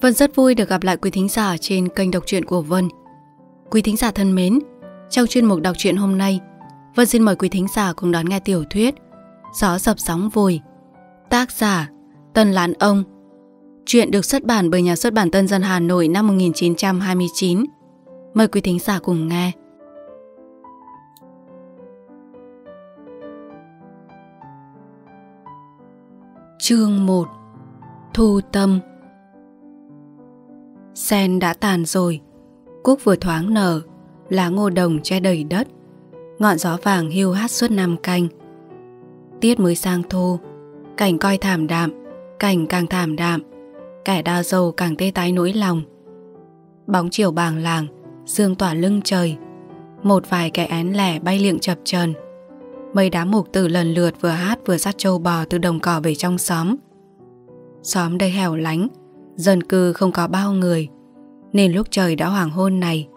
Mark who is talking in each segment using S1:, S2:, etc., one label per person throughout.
S1: Vân rất vui được gặp lại quý thính giả trên kênh đọc truyện của Vân. Quý thính giả thân mến, trong chuyên mục đọc truyện hôm nay, Vân xin mời quý thính giả cùng đón nghe tiểu thuyết Gió dập sóng vùi, tác giả Tân Lán Ông. Chuyện được xuất bản bởi nhà xuất bản Tân dân Hà Nội năm 1929. Mời quý thính giả cùng nghe. Chương 1 Thu Tâm Sen đã tàn rồi Cúc vừa thoáng nở Lá ngô đồng che đầy đất Ngọn gió vàng hiu hát suốt năm canh Tiết mới sang thu Cảnh coi thảm đạm Cảnh càng thảm đạm Kẻ đa dầu càng tê tái nỗi lòng Bóng chiều bàng làng Dương tỏa lưng trời Một vài kẻ én lẻ bay liệng chập trần Mấy đám mục từ lần lượt vừa hát vừa dắt trâu bò từ đồng cỏ về trong xóm Xóm đây hẻo lánh dân cư không có bao người, nên lúc trời đã hoàng hôn này,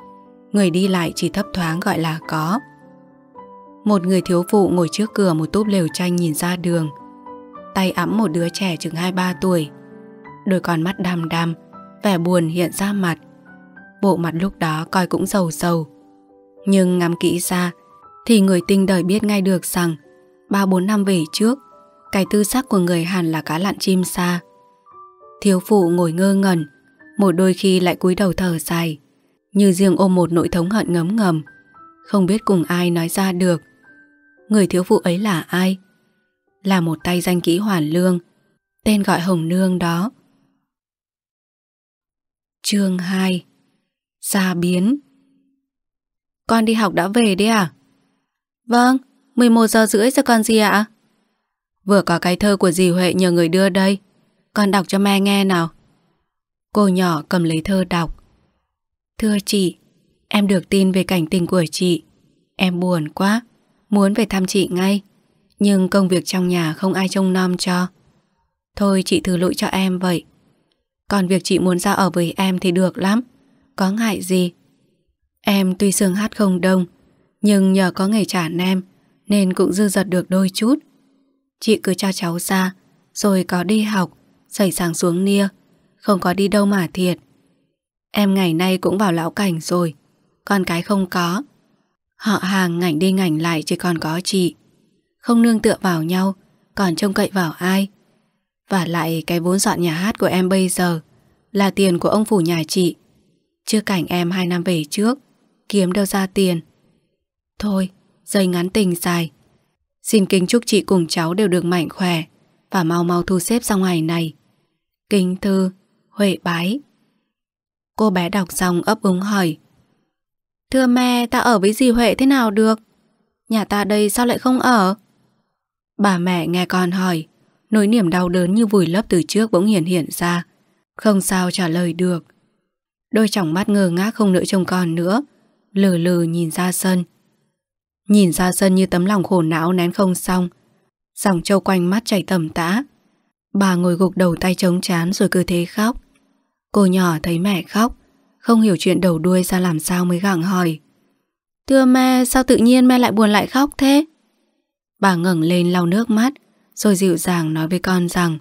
S1: người đi lại chỉ thấp thoáng gọi là có. Một người thiếu phụ ngồi trước cửa một túp lều tranh nhìn ra đường, tay ẵm một đứa trẻ chừng hai ba tuổi, đôi con mắt đăm đăm, vẻ buồn hiện ra mặt. Bộ mặt lúc đó coi cũng giàu sầu. Nhưng ngắm kỹ ra, thì người tinh đời biết ngay được rằng ba bốn năm về trước, cái tư sắc của người Hàn là cá lặn chim xa. Thiếu phụ ngồi ngơ ngẩn Một đôi khi lại cúi đầu thở dài Như riêng ôm một nỗi thống hận ngấm ngầm Không biết cùng ai nói ra được Người thiếu phụ ấy là ai Là một tay danh kỹ hoàn lương Tên gọi Hồng Nương đó Chương 2 Xa biến Con đi học đã về đấy à? Vâng, 11 giờ rưỡi rồi con gì ạ? Vừa có cái thơ của dì Huệ nhờ người đưa đây con đọc cho mẹ nghe nào Cô nhỏ cầm lấy thơ đọc Thưa chị Em được tin về cảnh tình của chị Em buồn quá Muốn về thăm chị ngay Nhưng công việc trong nhà không ai trông nom cho Thôi chị thử lỗi cho em vậy Còn việc chị muốn ra ở với em thì được lắm Có ngại gì Em tuy sương hát không đông Nhưng nhờ có nghề trả nem Nên cũng dư dật được đôi chút Chị cứ cho cháu ra Rồi có đi học Xảy sáng xuống nia Không có đi đâu mà thiệt Em ngày nay cũng vào lão cảnh rồi Con cái không có Họ hàng ngảnh đi ngảnh lại chỉ còn có chị Không nương tựa vào nhau Còn trông cậy vào ai Và lại cái vốn dọn nhà hát của em bây giờ Là tiền của ông phủ nhà chị Chưa cảnh em hai năm về trước Kiếm đâu ra tiền Thôi, dây ngắn tình dài Xin kính chúc chị cùng cháu đều được mạnh khỏe Và mau mau thu xếp xong ngày này kinh thư, huệ bái. Cô bé đọc xong ấp úng hỏi. Thưa mẹ, ta ở với dì Huệ thế nào được? Nhà ta đây sao lại không ở? Bà mẹ nghe con hỏi, nỗi niềm đau đớn như vùi lấp từ trước bỗng hiện hiện ra. Không sao trả lời được. Đôi tròng mắt ngơ ngác không nỡ trông con nữa, lừ lừ nhìn ra sân. Nhìn ra sân như tấm lòng khổ não nén không xong, dòng trâu quanh mắt chảy tầm tã, Bà ngồi gục đầu tay chống chán rồi cứ thế khóc. Cô nhỏ thấy mẹ khóc, không hiểu chuyện đầu đuôi ra làm sao mới gặng hỏi. Thưa mẹ, sao tự nhiên mẹ lại buồn lại khóc thế? Bà ngẩng lên lau nước mắt, rồi dịu dàng nói với con rằng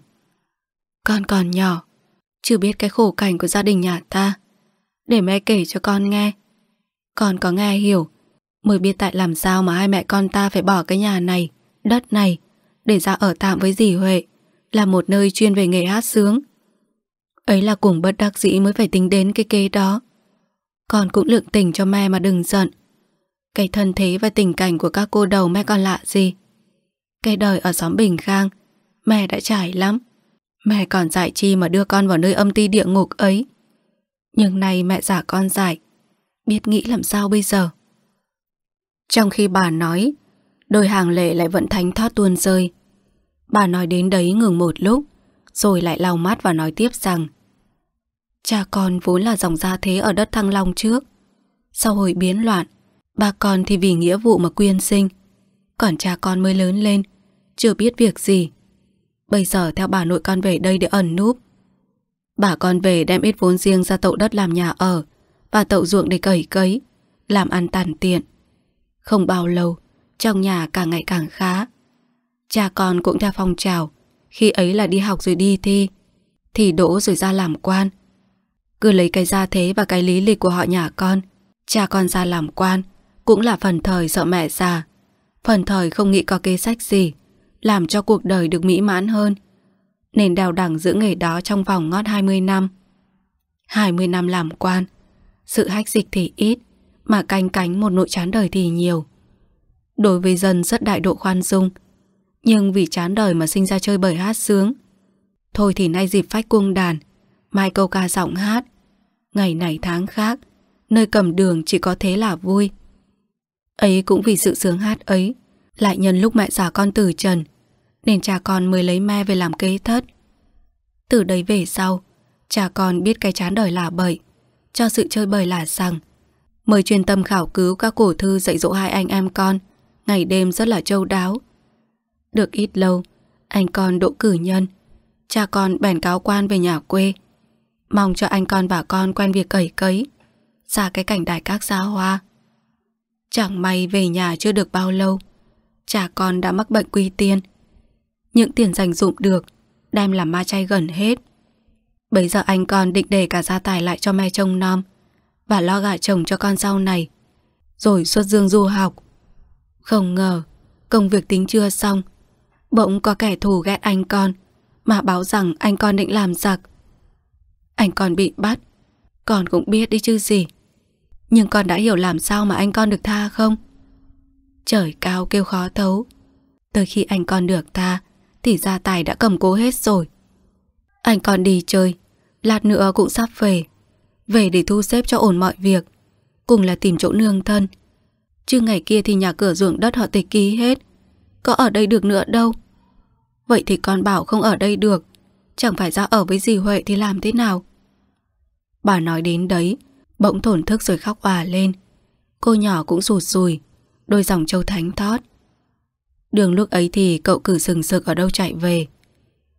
S1: Con còn nhỏ, chưa biết cái khổ cảnh của gia đình nhà ta. Để mẹ kể cho con nghe. Con có nghe hiểu, mới biết tại làm sao mà hai mẹ con ta phải bỏ cái nhà này, đất này, để ra ở tạm với dì Huệ là một nơi chuyên về nghề hát sướng. Ấy là cùng bất đắc dĩ mới phải tính đến cái kế đó. Con cũng lượng tình cho mẹ mà đừng giận. Cái thân thế và tình cảnh của các cô đầu mẹ còn lạ gì. Cái đời ở xóm Bình Khang, mẹ đã trải lắm. Mẹ còn dạy chi mà đưa con vào nơi âm ti địa ngục ấy. Nhưng nay mẹ giả con dạy, biết nghĩ làm sao bây giờ. Trong khi bà nói, đôi hàng lệ lại vẫn thánh thoát tuôn rơi. Bà nói đến đấy ngừng một lúc, rồi lại lau mắt và nói tiếp rằng Cha con vốn là dòng gia thế ở đất Thăng Long trước. Sau hồi biến loạn, bà con thì vì nghĩa vụ mà quyên sinh. Còn cha con mới lớn lên, chưa biết việc gì. Bây giờ theo bà nội con về đây để ẩn núp. Bà con về đem ít vốn riêng ra tậu đất làm nhà ở và tậu ruộng để cẩy cấy, làm ăn tàn tiện. Không bao lâu, trong nhà càng ngày càng khá. Cha con cũng theo phong trào Khi ấy là đi học rồi đi thi Thì đỗ rồi ra làm quan Cứ lấy cái gia thế và cái lý lịch của họ nhà con Cha con ra làm quan Cũng là phần thời sợ mẹ già Phần thời không nghĩ có kế sách gì Làm cho cuộc đời được mỹ mãn hơn Nên đào đẳng giữ nghề đó trong vòng ngót 20 năm 20 năm làm quan Sự hách dịch thì ít Mà canh cánh một nỗi chán đời thì nhiều Đối với dân rất đại độ khoan dung nhưng vì chán đời mà sinh ra chơi bời hát sướng Thôi thì nay dịp phách cung đàn Mai câu ca giọng hát Ngày này tháng khác Nơi cầm đường chỉ có thế là vui Ấy cũng vì sự sướng hát ấy Lại nhân lúc mẹ già con từ trần Nên cha con mới lấy me về làm kế thất Từ đấy về sau Cha con biết cái chán đời là bậy Cho sự chơi bời là rằng mời chuyên tâm khảo cứu các cổ thư dạy dỗ hai anh em con Ngày đêm rất là châu đáo được ít lâu, anh con đỗ cử nhân. Cha con bèn cáo quan về nhà quê. Mong cho anh con bà con quen việc cẩy cấy. Xa cái cảnh đại các xa hoa. Chẳng may về nhà chưa được bao lâu. Cha con đã mắc bệnh quy tiên. Những tiền dành dụng được, đem làm ma chay gần hết. Bây giờ anh con định để cả gia tài lại cho mẹ chồng nom và lo gả chồng cho con sau này. Rồi xuất dương du học. Không ngờ, công việc tính chưa xong Bỗng có kẻ thù ghét anh con Mà báo rằng anh con định làm giặc Anh con bị bắt Con cũng biết đi chứ gì Nhưng con đã hiểu làm sao mà anh con được tha không Trời cao kêu khó thấu Tới khi anh con được tha Thì gia tài đã cầm cố hết rồi Anh con đi chơi Lát nữa cũng sắp về Về để thu xếp cho ổn mọi việc Cùng là tìm chỗ nương thân Chứ ngày kia thì nhà cửa ruộng đất họ tịch ký hết Có ở đây được nữa đâu Vậy thì con bảo không ở đây được Chẳng phải ra ở với dì Huệ thì làm thế nào Bà nói đến đấy Bỗng thổn thức rồi khóc òa lên Cô nhỏ cũng rụt rùi Đôi dòng châu thánh thót Đường lúc ấy thì cậu cử sừng sực ở đâu chạy về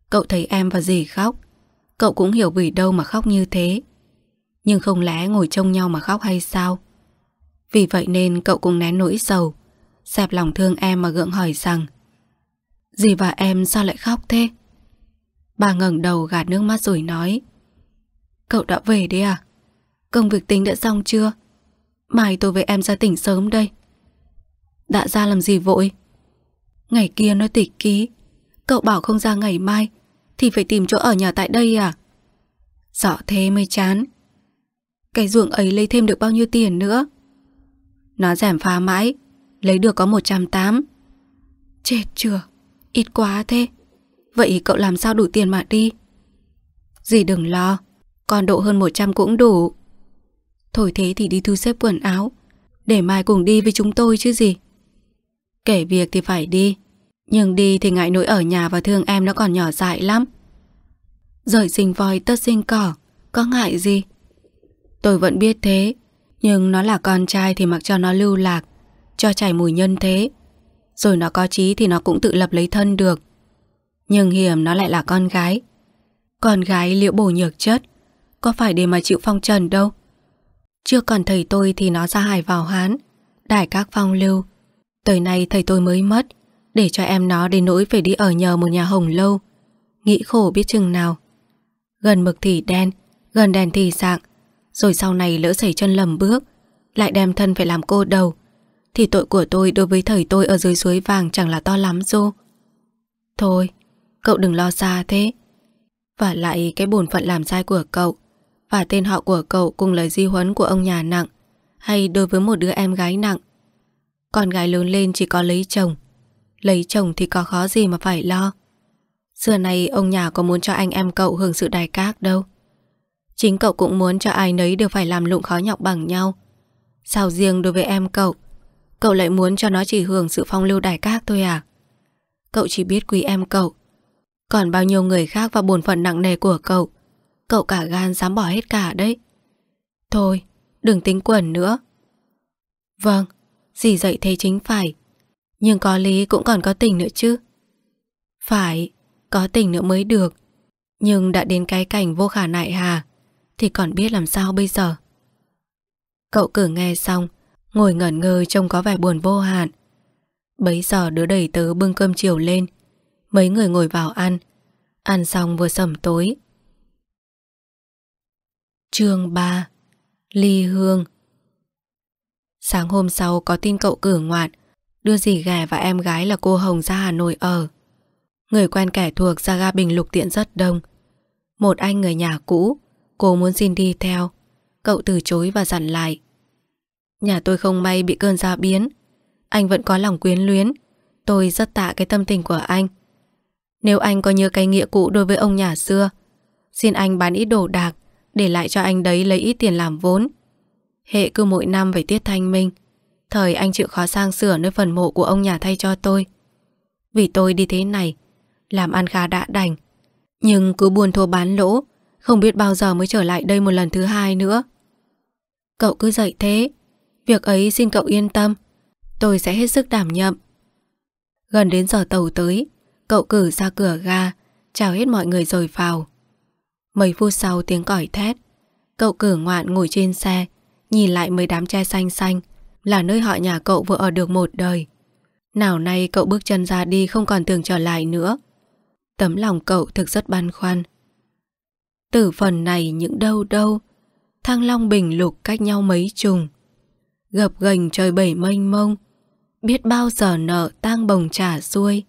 S1: Cậu thấy em và dì khóc Cậu cũng hiểu vì đâu mà khóc như thế Nhưng không lẽ ngồi trông nhau mà khóc hay sao Vì vậy nên cậu cũng nén nỗi sầu Xẹp lòng thương em mà gượng hỏi rằng Dì và em sao lại khóc thế? Bà ngẩng đầu gạt nước mắt rồi nói Cậu đã về đấy à? Công việc tính đã xong chưa? Mai tôi với em ra tỉnh sớm đây Đã ra làm gì vội? Ngày kia nó tịch ký Cậu bảo không ra ngày mai Thì phải tìm chỗ ở nhà tại đây à? Sợ thế mới chán Cái ruộng ấy lấy thêm được bao nhiêu tiền nữa? Nó giảm phá mãi Lấy được có 180 Chết chưa? Ít quá thế Vậy cậu làm sao đủ tiền mà đi Dì đừng lo Còn độ hơn 100 cũng đủ Thôi thế thì đi thu xếp quần áo Để mai cùng đi với chúng tôi chứ gì Kể việc thì phải đi Nhưng đi thì ngại nỗi ở nhà và thương em nó còn nhỏ dại lắm Rời sinh voi tất sinh cỏ Có ngại gì Tôi vẫn biết thế Nhưng nó là con trai thì mặc cho nó lưu lạc Cho chảy mùi nhân thế rồi nó có trí thì nó cũng tự lập lấy thân được Nhưng hiểm nó lại là con gái Con gái liệu bổ nhược chất Có phải để mà chịu phong trần đâu Chưa còn thầy tôi thì nó ra hải vào Hán Đại các phong lưu Tới nay thầy tôi mới mất Để cho em nó đến nỗi phải đi ở nhờ một nhà hồng lâu Nghĩ khổ biết chừng nào Gần mực thì đen Gần đèn thì dạng Rồi sau này lỡ xảy chân lầm bước Lại đem thân phải làm cô đầu thì tội của tôi đối với thầy tôi ở dưới suối vàng chẳng là to lắm dô. Thôi, cậu đừng lo xa thế. Và lại cái bổn phận làm sai của cậu và tên họ của cậu cùng lời di huấn của ông nhà nặng hay đối với một đứa em gái nặng. Con gái lớn lên chỉ có lấy chồng. Lấy chồng thì có khó gì mà phải lo. Xưa này ông nhà có muốn cho anh em cậu hưởng sự đài cát đâu. Chính cậu cũng muốn cho ai nấy đều phải làm lụng khó nhọc bằng nhau. Sao riêng đối với em cậu Cậu lại muốn cho nó chỉ hưởng sự phong lưu đại các thôi à? Cậu chỉ biết quý em cậu. Còn bao nhiêu người khác và bổn phận nặng nề của cậu. Cậu cả gan dám bỏ hết cả đấy. Thôi, đừng tính quẩn nữa. Vâng, gì dạy thế chính phải. Nhưng có lý cũng còn có tình nữa chứ. Phải, có tình nữa mới được. Nhưng đã đến cái cảnh vô khả nại hà, thì còn biết làm sao bây giờ. Cậu cử nghe xong, Ngồi ngẩn ngơ trông có vẻ buồn vô hạn Bấy giờ đứa đẩy tớ bưng cơm chiều lên Mấy người ngồi vào ăn Ăn xong vừa sẩm tối chương 3 Ly Hương Sáng hôm sau có tin cậu cử ngoạn Đưa dì ghẻ và em gái là cô Hồng ra Hà Nội ở Người quen kẻ thuộc ra ga Bình Lục Tiện rất đông Một anh người nhà cũ Cô muốn xin đi theo Cậu từ chối và dặn lại Nhà tôi không may bị cơn gia biến Anh vẫn có lòng quyến luyến Tôi rất tạ cái tâm tình của anh Nếu anh có nhớ cái nghĩa cũ đối với ông nhà xưa Xin anh bán ít đồ đạc Để lại cho anh đấy lấy ít tiền làm vốn Hệ cứ mỗi năm phải tiết thanh minh Thời anh chịu khó sang sửa nơi phần mộ của ông nhà thay cho tôi Vì tôi đi thế này Làm ăn khá đã đành Nhưng cứ buồn thua bán lỗ Không biết bao giờ mới trở lại đây một lần thứ hai nữa Cậu cứ dậy thế Việc ấy xin cậu yên tâm Tôi sẽ hết sức đảm nhậm Gần đến giờ tàu tới Cậu cử ra cửa ga Chào hết mọi người rồi vào Mấy phút sau tiếng còi thét Cậu cử ngoạn ngồi trên xe Nhìn lại mấy đám tre xanh xanh Là nơi họ nhà cậu vừa ở được một đời Nào nay cậu bước chân ra đi Không còn tưởng trở lại nữa Tấm lòng cậu thực rất băn khoăn Tử phần này những đâu đâu Thăng Long Bình Lục cách nhau mấy trùng gập gành trời bảy mênh mông, biết bao giờ nợ tang bồng trả xuôi.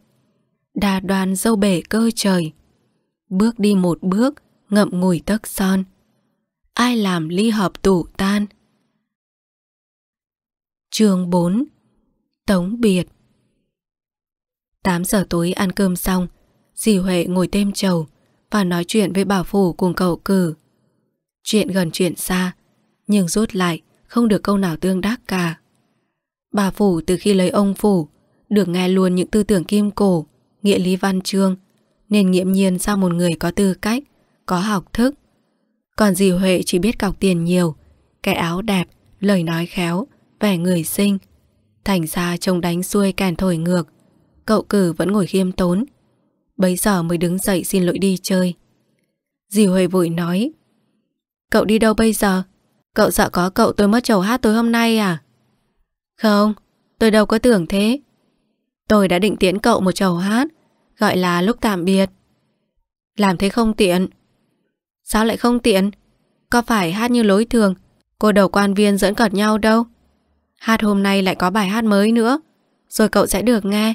S1: Đà đoàn dâu bể cơ trời, bước đi một bước, ngậm ngùi tấc son. Ai làm ly hợp tủ tan? chương 4 Tống biệt 8 giờ tối ăn cơm xong, dì Huệ ngồi thêm trầu và nói chuyện với bảo phủ cùng cậu cử. Chuyện gần chuyện xa, nhưng rút lại, không được câu nào tương đắc cả. Bà Phủ từ khi lấy ông Phủ, được nghe luôn những tư tưởng kim cổ, nghĩa lý văn chương, nên nghiệm nhiên sao một người có tư cách, có học thức. Còn dì Huệ chỉ biết cọc tiền nhiều, cái áo đẹp, lời nói khéo, vẻ người xinh. Thành ra trông đánh xuôi kèn thổi ngược, cậu cử vẫn ngồi khiêm tốn. Bấy giờ mới đứng dậy xin lỗi đi chơi. Dì Huệ vội nói, Cậu đi đâu bây giờ? Cậu sợ có cậu tôi mất chầu hát tối hôm nay à? Không, tôi đâu có tưởng thế. Tôi đã định tiễn cậu một chầu hát, gọi là lúc tạm biệt. Làm thế không tiện. Sao lại không tiện? Có phải hát như lối thường, cô đầu quan viên dẫn cọt nhau đâu. Hát hôm nay lại có bài hát mới nữa, rồi cậu sẽ được nghe.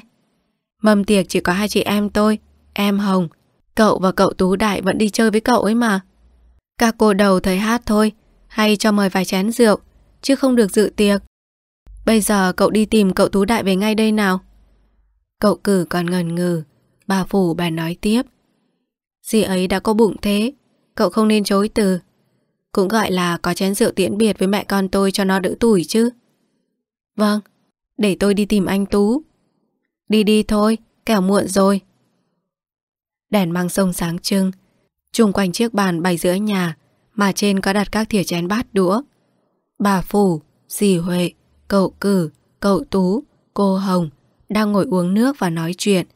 S1: Mâm tiệc chỉ có hai chị em tôi, em Hồng. Cậu và cậu Tú Đại vẫn đi chơi với cậu ấy mà. Các cô đầu thấy hát thôi, hay cho mời vài chén rượu, chứ không được dự tiệc. Bây giờ cậu đi tìm cậu Tú Đại về ngay đây nào. Cậu cử còn ngần ngừ, bà Phủ bà nói tiếp. Dì ấy đã có bụng thế, cậu không nên chối từ. Cũng gọi là có chén rượu tiễn biệt với mẹ con tôi cho nó đỡ tủi chứ. Vâng, để tôi đi tìm anh Tú. Đi đi thôi, kẻo muộn rồi. Đèn mang sông sáng trưng, chung quanh chiếc bàn bày giữa nhà mà trên có đặt các thìa chén bát đũa. Bà Phủ, dì Huệ, cậu Cử, cậu Tú, cô Hồng đang ngồi uống nước và nói chuyện.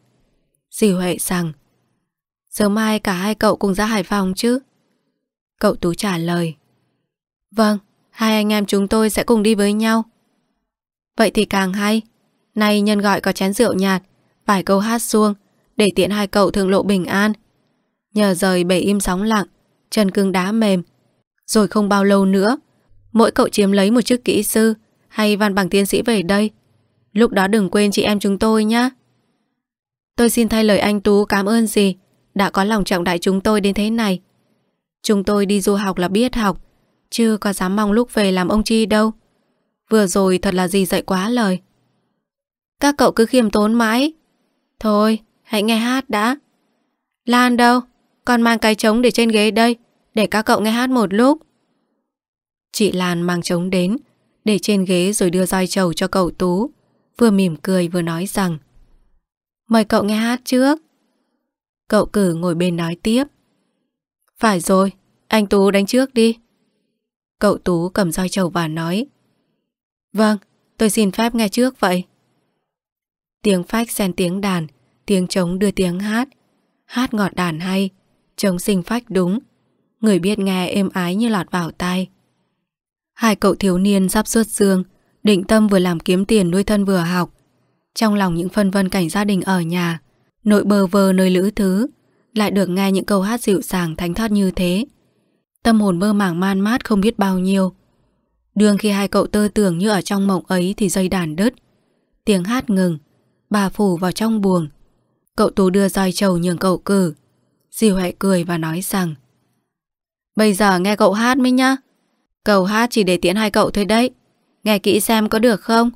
S1: Dì Huệ rằng, sớm mai cả hai cậu cùng ra Hải Phòng chứ? Cậu Tú trả lời, vâng, hai anh em chúng tôi sẽ cùng đi với nhau. Vậy thì càng hay. Nay nhân gọi có chén rượu nhạt, vài câu hát xuông, để tiện hai cậu thường lộ bình an. Nhờ rời bể im sóng lặng, chân cưng đá mềm. Rồi không bao lâu nữa, mỗi cậu chiếm lấy một chức kỹ sư hay văn bằng tiến sĩ về đây. Lúc đó đừng quên chị em chúng tôi nhé. Tôi xin thay lời anh Tú cảm ơn gì đã có lòng trọng đại chúng tôi đến thế này. Chúng tôi đi du học là biết học, chưa có dám mong lúc về làm ông Chi đâu. Vừa rồi thật là gì dạy quá lời. Các cậu cứ khiêm tốn mãi. Thôi, hãy nghe hát đã. Lan đâu? Con mang cái trống để trên ghế đây Để các cậu nghe hát một lúc Chị Lan mang trống đến Để trên ghế rồi đưa roi trầu cho cậu Tú Vừa mỉm cười vừa nói rằng Mời cậu nghe hát trước Cậu cử ngồi bên nói tiếp Phải rồi Anh Tú đánh trước đi Cậu Tú cầm roi trầu và nói Vâng Tôi xin phép nghe trước vậy Tiếng phách xen tiếng đàn Tiếng trống đưa tiếng hát Hát ngọt đàn hay Trông xinh phách đúng Người biết nghe êm ái như lọt vào tai Hai cậu thiếu niên sắp xuất dương Định tâm vừa làm kiếm tiền nuôi thân vừa học Trong lòng những phân vân cảnh gia đình ở nhà Nội bờ vờ nơi lữ thứ Lại được nghe những câu hát dịu dàng thánh thoát như thế Tâm hồn mơ màng man mát không biết bao nhiêu Đường khi hai cậu tơ tưởng như ở trong mộng ấy thì dây đàn đứt Tiếng hát ngừng Bà phủ vào trong buồng Cậu tú đưa roi trầu nhường cậu cử Dì Huệ cười và nói rằng Bây giờ nghe cậu hát mới nhá. Cậu hát chỉ để tiễn hai cậu thôi đấy. Nghe kỹ xem có được không?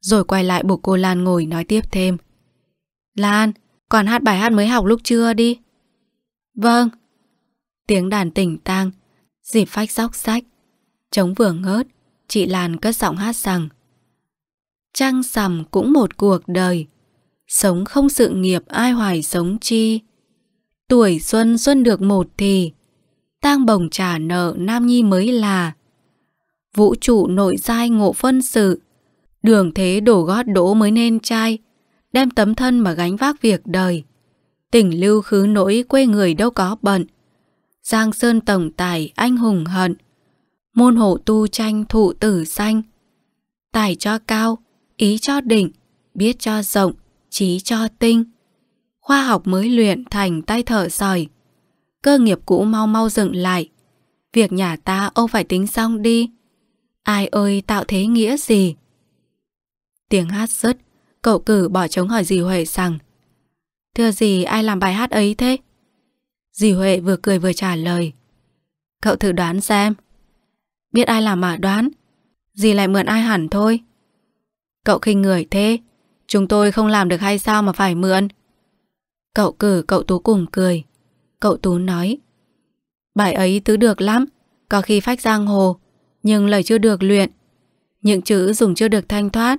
S1: Rồi quay lại buộc cô Lan ngồi nói tiếp thêm. Lan, còn hát bài hát mới học lúc trưa đi. Vâng. Tiếng đàn tỉnh tang, dịp phách sóc sách. Trống vừa ngớt, chị Lan cất giọng hát rằng Trăng sầm cũng một cuộc đời Sống không sự nghiệp ai hoài sống chi Tuổi xuân xuân được một thì, tang bồng trả nợ nam nhi mới là. Vũ trụ nội giai ngộ phân sự, đường thế đổ gót đỗ mới nên trai, đem tấm thân mà gánh vác việc đời. Tỉnh lưu khứ nỗi quê người đâu có bận, Giang Sơn Tổng Tài anh hùng hận, môn hộ tu tranh thụ tử xanh. Tài cho cao, ý cho đỉnh biết cho rộng, trí cho tinh khoa học mới luyện thành tay thở sỏi. Cơ nghiệp cũ mau mau dựng lại. Việc nhà ta ông phải tính xong đi. Ai ơi tạo thế nghĩa gì? Tiếng hát rớt, cậu cử bỏ trống hỏi dì Huệ rằng Thưa dì, ai làm bài hát ấy thế? Dì Huệ vừa cười vừa trả lời Cậu thử đoán xem Biết ai làm mà đoán Dì lại mượn ai hẳn thôi Cậu khinh người thế Chúng tôi không làm được hay sao mà phải mượn Cậu cử cậu Tú cùng cười. Cậu Tú nói, bài ấy tứ được lắm, có khi phách giang hồ, nhưng lời chưa được luyện. Những chữ dùng chưa được thanh thoát.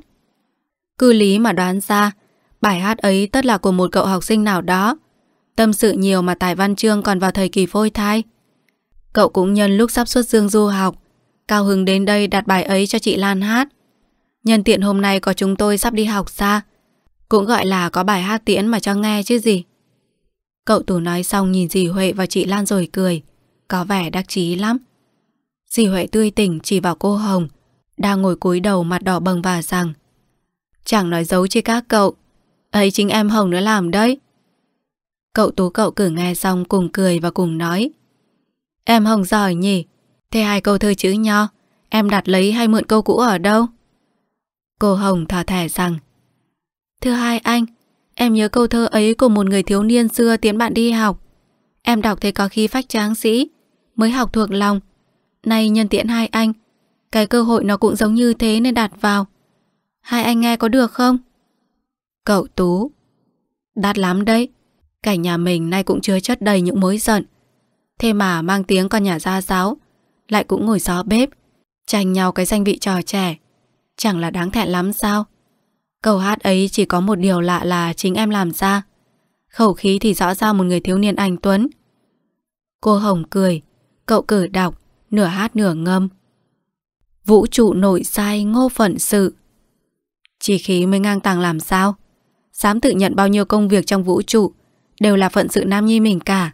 S1: Cứ lý mà đoán ra, bài hát ấy tất là của một cậu học sinh nào đó. Tâm sự nhiều mà Tài Văn chương còn vào thời kỳ phôi thai. Cậu cũng nhân lúc sắp xuất dương du học, cao hứng đến đây đặt bài ấy cho chị Lan hát. Nhân tiện hôm nay có chúng tôi sắp đi học xa, cũng gọi là có bài hát tiễn mà cho nghe chứ gì Cậu Tú nói xong nhìn dì Huệ và chị Lan rồi cười Có vẻ đắc chí lắm Dì Huệ tươi tỉnh chỉ vào cô Hồng Đang ngồi cúi đầu mặt đỏ bừng và rằng Chẳng nói giấu chứ các cậu Ấy chính em Hồng nữa làm đấy Cậu Tú cậu cử nghe xong cùng cười và cùng nói Em Hồng giỏi nhỉ Thế hai câu thơ chữ nho Em đặt lấy hay mượn câu cũ ở đâu Cô Hồng thở thẻ rằng Thưa hai anh, em nhớ câu thơ ấy của một người thiếu niên xưa tiến bạn đi học. Em đọc thấy có khi phách tráng sĩ, mới học thuộc lòng. Nay nhân tiện hai anh, cái cơ hội nó cũng giống như thế nên đặt vào. Hai anh nghe có được không? Cậu Tú Đắt lắm đấy Cảnh nhà mình nay cũng chứa chất đầy những mối giận Thế mà mang tiếng con nhà gia giáo Lại cũng ngồi gió bếp Tranh nhau cái danh vị trò trẻ Chẳng là đáng thẹn lắm sao Câu hát ấy chỉ có một điều lạ là chính em làm ra. Khẩu khí thì rõ ra một người thiếu niên anh Tuấn. Cô Hồng cười, cậu cử đọc, nửa hát nửa ngâm. Vũ trụ nội sai ngô phận sự. Chỉ khí mới ngang tàng làm sao? Dám tự nhận bao nhiêu công việc trong vũ trụ đều là phận sự nam nhi mình cả.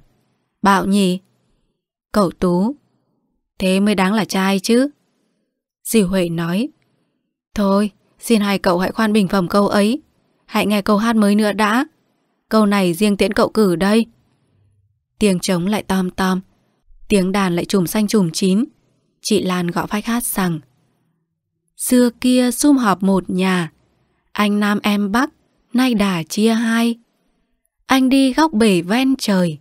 S1: Bạo nhỉ? Cậu Tú. Thế mới đáng là trai chứ. Dì Huệ nói. Thôi, Xin hai cậu hãy khoan bình phẩm câu ấy Hãy nghe câu hát mới nữa đã Câu này riêng tiễn cậu cử đây Tiếng trống lại tom tom Tiếng đàn lại trùm xanh trùm chín Chị Lan gõ phách hát rằng Xưa kia sum họp một nhà Anh Nam em Bắc Nay đà chia hai Anh đi góc bể ven trời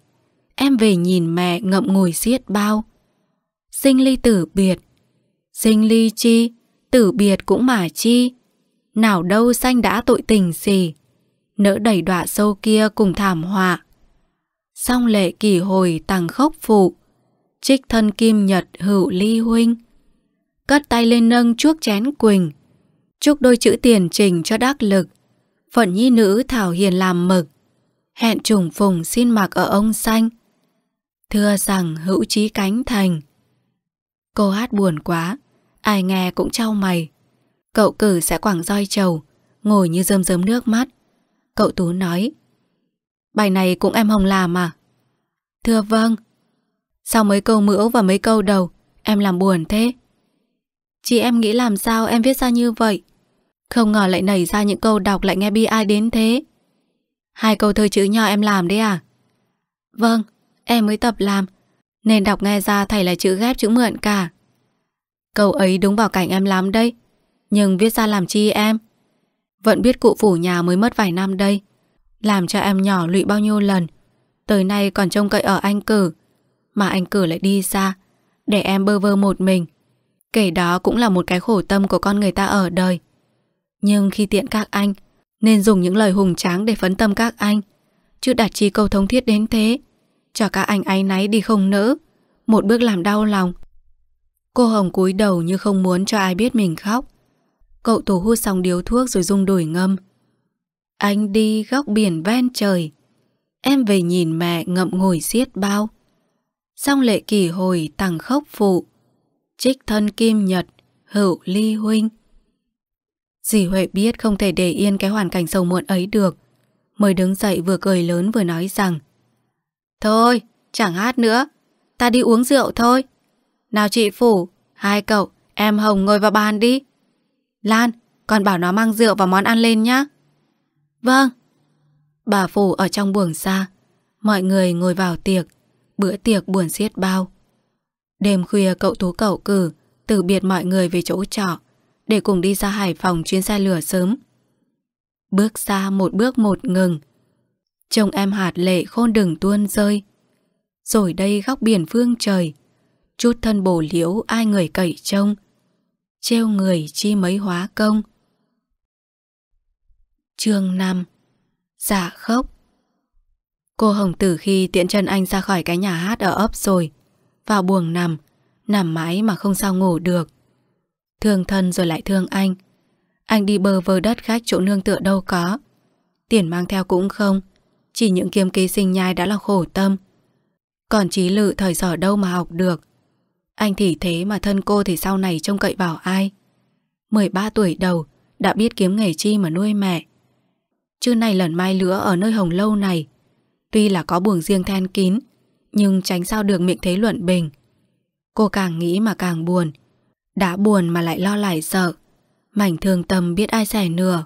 S1: Em về nhìn mẹ ngậm ngùi xiết bao Sinh ly tử biệt Sinh ly chi Tử biệt cũng mà chi nào đâu xanh đã tội tình gì Nỡ đẩy đọa sâu kia cùng thảm họa Xong lệ kỳ hồi tàng khốc phụ Trích thân kim nhật hữu ly huynh Cất tay lên nâng chuốc chén quỳnh Chúc đôi chữ tiền trình cho đắc lực Phận nhi nữ thảo hiền làm mực Hẹn trùng phùng xin mặc ở ông xanh Thưa rằng hữu trí cánh thành Cô hát buồn quá Ai nghe cũng trao mày Cậu cử sẽ quảng roi trầu Ngồi như rơm rớm nước mắt Cậu Tú nói Bài này cũng em Hồng làm à Thưa vâng Sau mấy câu mưỡu và mấy câu đầu Em làm buồn thế Chị em nghĩ làm sao em viết ra như vậy Không ngờ lại nảy ra những câu đọc lại nghe bi ai đến thế Hai câu thơ chữ nho em làm đấy à Vâng Em mới tập làm Nên đọc nghe ra thầy là chữ ghép chữ mượn cả Câu ấy đúng vào cảnh em lắm đây nhưng viết ra làm chi em Vẫn biết cụ phủ nhà mới mất vài năm đây Làm cho em nhỏ lụy bao nhiêu lần Tới nay còn trông cậy ở anh cử Mà anh cử lại đi xa Để em bơ vơ một mình Kể đó cũng là một cái khổ tâm của con người ta ở đời Nhưng khi tiện các anh Nên dùng những lời hùng tráng để phấn tâm các anh Chứ đặt chi câu thống thiết đến thế Cho các anh áy náy đi không nỡ Một bước làm đau lòng Cô Hồng cúi đầu như không muốn cho ai biết mình khóc Cậu tổ hút xong điếu thuốc rồi rung đuổi ngâm. Anh đi góc biển ven trời. Em về nhìn mẹ ngậm ngồi xiết bao. Xong lệ kỷ hồi tằng khóc phụ. Trích thân kim nhật, hữu ly huynh. Dì Huệ biết không thể để yên cái hoàn cảnh sầu muộn ấy được. Mới đứng dậy vừa cười lớn vừa nói rằng Thôi, chẳng hát nữa. Ta đi uống rượu thôi. Nào chị Phủ, hai cậu, em Hồng ngồi vào bàn đi. Lan, con bảo nó mang rượu và món ăn lên nhé. Vâng. Bà Phủ ở trong buồng xa. Mọi người ngồi vào tiệc. Bữa tiệc buồn xiết bao. Đêm khuya cậu tú cậu cử từ biệt mọi người về chỗ trọ để cùng đi ra Hải Phòng chuyến xe lửa sớm. Bước xa một bước một ngừng. Trông em hạt lệ khôn đừng tuôn rơi. Rồi đây góc biển phương trời. Chút thân bổ liễu ai người cậy trông trêu người chi mấy hóa công. Chương 5 Dạ khóc Cô Hồng Tử khi tiện chân anh ra khỏi cái nhà hát ở ấp rồi, vào buồng nằm, nằm mãi mà không sao ngủ được. Thương thân rồi lại thương anh. Anh đi bờ vơ đất khách chỗ nương tựa đâu có. Tiền mang theo cũng không, chỉ những kiếm ký sinh nhai đã là khổ tâm. Còn trí lự thời giờ đâu mà học được. Anh thì thế mà thân cô thì sau này trông cậy vào ai 13 tuổi đầu Đã biết kiếm nghề chi mà nuôi mẹ Chứ này lần mai lửa ở nơi hồng lâu này Tuy là có buồng riêng then kín Nhưng tránh sao được miệng thế luận bình Cô càng nghĩ mà càng buồn Đã buồn mà lại lo lại sợ Mảnh thương tâm biết ai xẻ nửa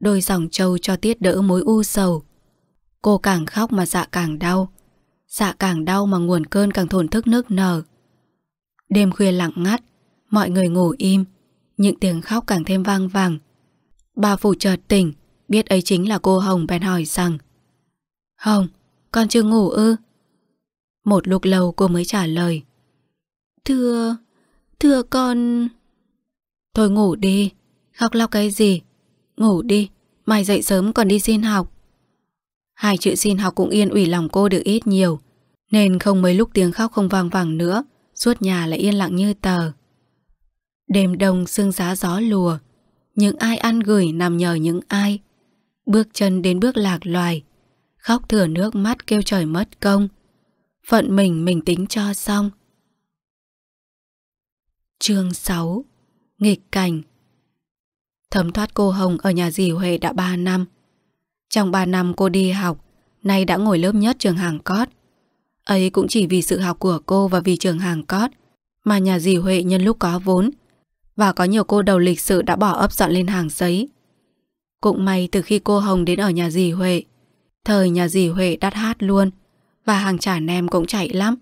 S1: Đôi dòng trâu cho tiết đỡ mối u sầu Cô càng khóc mà dạ càng đau Dạ càng đau mà nguồn cơn càng thổn thức nước nở Đêm khuya lặng ngắt, mọi người ngủ im, những tiếng khóc càng thêm vang vàng. Bà phủ chợt tỉnh, biết ấy chính là cô Hồng bèn hỏi rằng Hồng, con chưa ngủ ư? Một lúc lâu cô mới trả lời Thưa, thưa con... Thôi ngủ đi, khóc lóc cái gì? Ngủ đi, mai dậy sớm còn đi xin học. Hai chữ xin học cũng yên ủy lòng cô được ít nhiều, nên không mấy lúc tiếng khóc không vang vàng nữa. Suốt nhà lại yên lặng như tờ Đêm đông sương giá gió lùa Những ai ăn gửi nằm nhờ những ai Bước chân đến bước lạc loài Khóc thừa nước mắt kêu trời mất công Phận mình mình tính cho xong Chương 6 Nghịch cảnh Thấm thoát cô Hồng ở nhà dì Huệ đã 3 năm Trong 3 năm cô đi học Nay đã ngồi lớp nhất trường hàng cót Ấy cũng chỉ vì sự học của cô và vì trường hàng cót mà nhà dì Huệ nhân lúc có vốn và có nhiều cô đầu lịch sự đã bỏ ấp dọn lên hàng giấy. Cũng may từ khi cô Hồng đến ở nhà dì Huệ thời nhà dì Huệ đắt hát luôn và hàng trả nem cũng chạy lắm.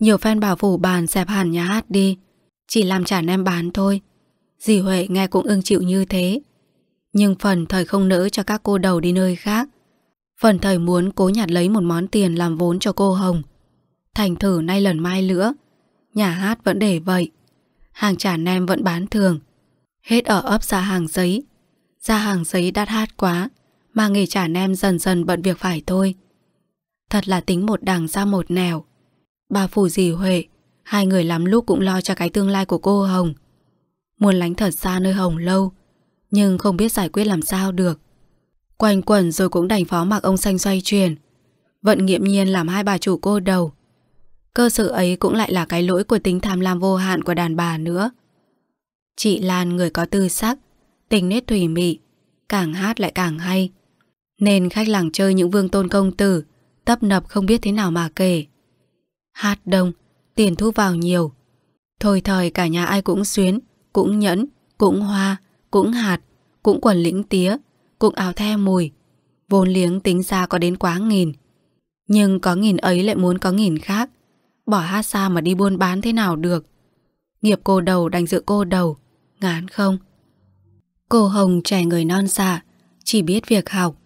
S1: Nhiều fan bảo phủ bàn dẹp hẳn nhà hát đi chỉ làm trả nem bán thôi. Dì Huệ nghe cũng ưng chịu như thế nhưng phần thời không nỡ cho các cô đầu đi nơi khác Phần thầy muốn cố nhặt lấy một món tiền làm vốn cho cô Hồng. Thành thử nay lần mai nữa. Nhà hát vẫn để vậy. Hàng trả nem vẫn bán thường. Hết ở ấp ra hàng giấy. Ra hàng giấy đắt hát quá. Mà nghề trả nem dần dần bận việc phải thôi. Thật là tính một đằng ra một nẻo. Bà Phủ dì Huệ, hai người lắm lúc cũng lo cho cái tương lai của cô Hồng. Muốn lánh thật xa nơi Hồng lâu, nhưng không biết giải quyết làm sao được. Quanh quẩn rồi cũng đành phó mặc ông xanh xoay chuyển Vận nghiệm nhiên làm hai bà chủ cô đầu Cơ sự ấy cũng lại là cái lỗi của tính tham lam vô hạn của đàn bà nữa Chị Lan người có tư sắc Tình nết thủy mị Càng hát lại càng hay Nên khách làng chơi những vương tôn công tử Tấp nập không biết thế nào mà kể Hát đông Tiền thu vào nhiều Thôi thời cả nhà ai cũng xuyến Cũng nhẫn Cũng hoa Cũng hạt Cũng quần lĩnh tía cũng áo the mùi. Vốn liếng tính ra có đến quá nghìn. Nhưng có nghìn ấy lại muốn có nghìn khác. Bỏ hát xa mà đi buôn bán thế nào được. Nghiệp cô đầu đành dự cô đầu. Ngán không? Cô Hồng trẻ người non xa chỉ biết việc học.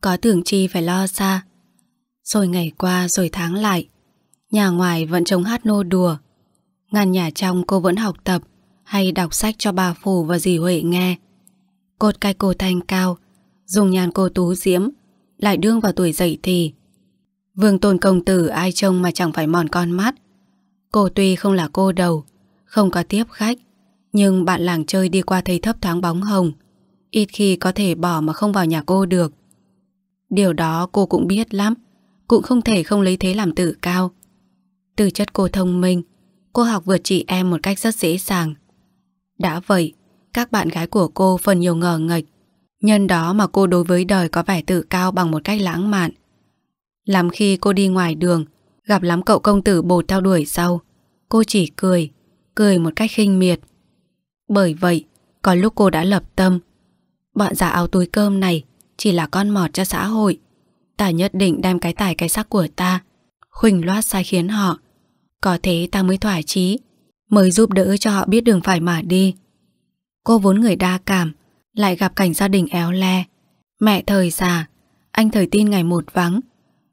S1: Có tưởng chi phải lo xa. Rồi ngày qua rồi tháng lại. Nhà ngoài vẫn trông hát nô đùa. Ngàn nhà trong cô vẫn học tập hay đọc sách cho bà Phù và dì Huệ nghe. Cột cai cô thanh cao, Dùng nhàn cô tú diễm Lại đương vào tuổi dậy thì Vương tôn công tử ai trông mà chẳng phải mòn con mắt Cô tuy không là cô đầu Không có tiếp khách Nhưng bạn làng chơi đi qua thấy thấp thoáng bóng hồng Ít khi có thể bỏ mà không vào nhà cô được Điều đó cô cũng biết lắm Cũng không thể không lấy thế làm tự cao Từ chất cô thông minh Cô học vượt chị em một cách rất dễ dàng Đã vậy Các bạn gái của cô phần nhiều ngờ ngạch Nhân đó mà cô đối với đời có vẻ tự cao bằng một cách lãng mạn. Lắm khi cô đi ngoài đường, gặp lắm cậu công tử bột theo đuổi sau. Cô chỉ cười, cười một cách khinh miệt. Bởi vậy, có lúc cô đã lập tâm. Bọn giả áo túi cơm này chỉ là con mọt cho xã hội. Ta nhất định đem cái tài cái sắc của ta, khuynh loát sai khiến họ. Có thế ta mới thỏa chí, mới giúp đỡ cho họ biết đường phải mà đi. Cô vốn người đa cảm, lại gặp cảnh gia đình éo le. Mẹ thời già, anh thời tin ngày một vắng,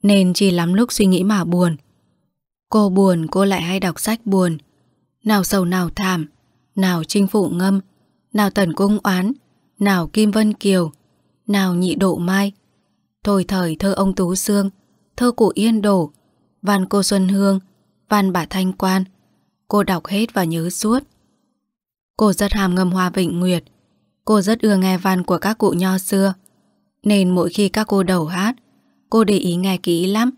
S1: nên chỉ lắm lúc suy nghĩ mà buồn. Cô buồn cô lại hay đọc sách buồn, nào sầu nào thảm, nào chinh phụ ngâm, nào tần cung oán, nào kim vân kiều, nào nhị độ mai. Thôi thời thơ ông Tú Sương, thơ cụ Yên Đổ, văn cô Xuân Hương, văn bà Thanh Quan. Cô đọc hết và nhớ suốt. Cô rất hàm ngâm hoa vịnh nguyệt, Cô rất ưa nghe văn của các cụ nho xưa Nên mỗi khi các cô đầu hát Cô để ý nghe kỹ lắm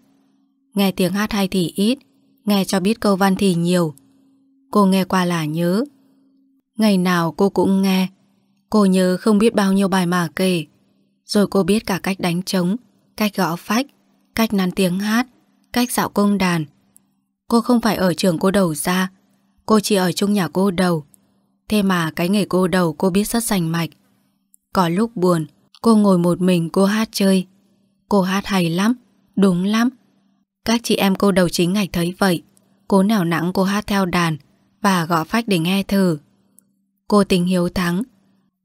S1: Nghe tiếng hát hay thì ít Nghe cho biết câu văn thì nhiều Cô nghe qua là nhớ Ngày nào cô cũng nghe Cô nhớ không biết bao nhiêu bài mà kể Rồi cô biết cả cách đánh trống Cách gõ phách Cách nắn tiếng hát Cách dạo công đàn Cô không phải ở trường cô đầu ra Cô chỉ ở chung nhà cô đầu Thế mà cái nghề cô đầu cô biết rất rành mạch. Có lúc buồn, cô ngồi một mình cô hát chơi. Cô hát hay lắm, đúng lắm. Các chị em cô đầu chính ngạch thấy vậy. Cô nào nặng cô hát theo đàn và gõ phách để nghe thử. Cô tình hiếu thắng,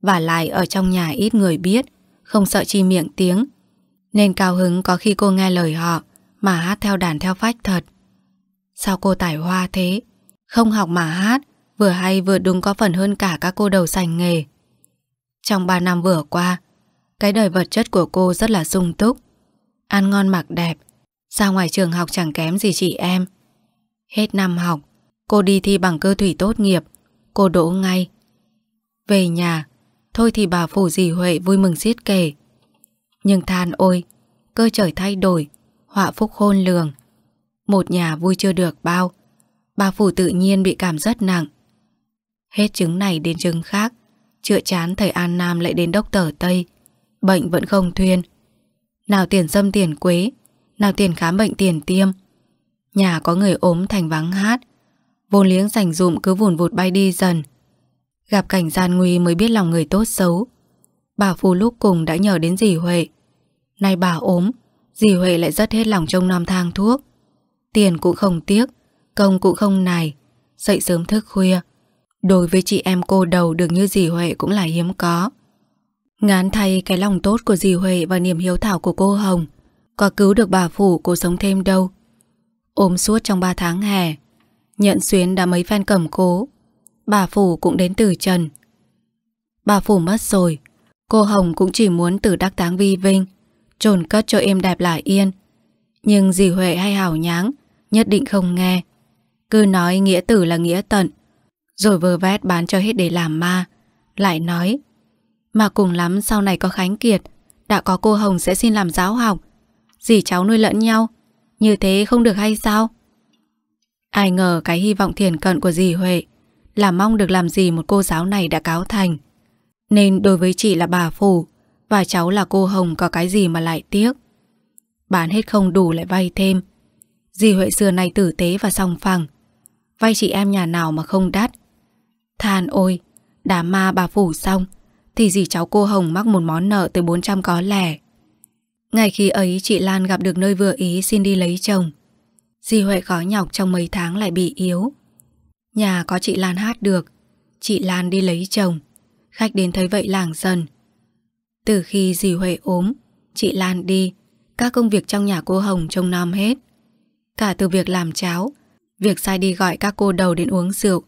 S1: và lại ở trong nhà ít người biết, không sợ chi miệng tiếng. Nên cao hứng có khi cô nghe lời họ mà hát theo đàn theo phách thật. Sao cô tài hoa thế? Không học mà hát, vừa hay vừa đúng có phần hơn cả các cô đầu sành nghề. Trong 3 năm vừa qua, cái đời vật chất của cô rất là sung túc, ăn ngon mặc đẹp, ra ngoài trường học chẳng kém gì chị em. Hết năm học, cô đi thi bằng cơ thủy tốt nghiệp, cô đỗ ngay. Về nhà, thôi thì bà phủ dì Huệ vui mừng xiết kể. Nhưng than ôi, cơ trời thay đổi, họa phúc khôn lường. Một nhà vui chưa được bao, bà phủ tự nhiên bị cảm rất nặng. Hết chứng này đến chứng khác Chữa chán thầy An Nam lại đến đốc tờ Tây Bệnh vẫn không thuyên Nào tiền dâm tiền quế Nào tiền khám bệnh tiền tiêm Nhà có người ốm thành vắng hát Vốn liếng rảnh rụm cứ vùn vụt bay đi dần Gặp cảnh gian nguy mới biết lòng người tốt xấu Bà Phù lúc cùng đã nhờ đến dì Huệ Nay bà ốm Dì Huệ lại rất hết lòng trông nom thang thuốc Tiền cũng không tiếc Công cũng không nài Dậy sớm thức khuya Đối với chị em cô đầu được như dì Huệ cũng là hiếm có. Ngán thay cái lòng tốt của dì Huệ và niềm hiếu thảo của cô Hồng. Có cứu được bà Phủ cô sống thêm đâu. Ôm suốt trong 3 tháng hè. Nhận xuyến đã mấy phen cầm cố. Bà Phủ cũng đến từ trần. Bà Phủ mất rồi. Cô Hồng cũng chỉ muốn từ đắc táng vi vinh. trồn cất cho êm đẹp lại yên. Nhưng dì Huệ hay hảo nháng nhất định không nghe. Cứ nói nghĩa tử là nghĩa tận. Rồi vơ vét bán cho hết để làm ma Lại nói Mà cùng lắm sau này có Khánh Kiệt Đã có cô Hồng sẽ xin làm giáo học Dì cháu nuôi lẫn nhau Như thế không được hay sao Ai ngờ cái hy vọng thiền cận của dì Huệ Là mong được làm gì một cô giáo này đã cáo thành Nên đối với chị là bà Phủ Và cháu là cô Hồng có cái gì mà lại tiếc Bán hết không đủ lại vay thêm Dì Huệ xưa này tử tế và song phẳng Vay chị em nhà nào mà không đắt Than ôi, đá ma bà phủ xong, thì dì cháu cô Hồng mắc một món nợ tới 400 có lẻ. Ngày khi ấy chị Lan gặp được nơi vừa ý xin đi lấy chồng. Dì Huệ khó nhọc trong mấy tháng lại bị yếu. Nhà có chị Lan hát được, chị Lan đi lấy chồng. Khách đến thấy vậy làng dần. Từ khi dì Huệ ốm, chị Lan đi, các công việc trong nhà cô Hồng trông nom hết. Cả từ việc làm cháo, việc sai đi gọi các cô đầu đến uống rượu,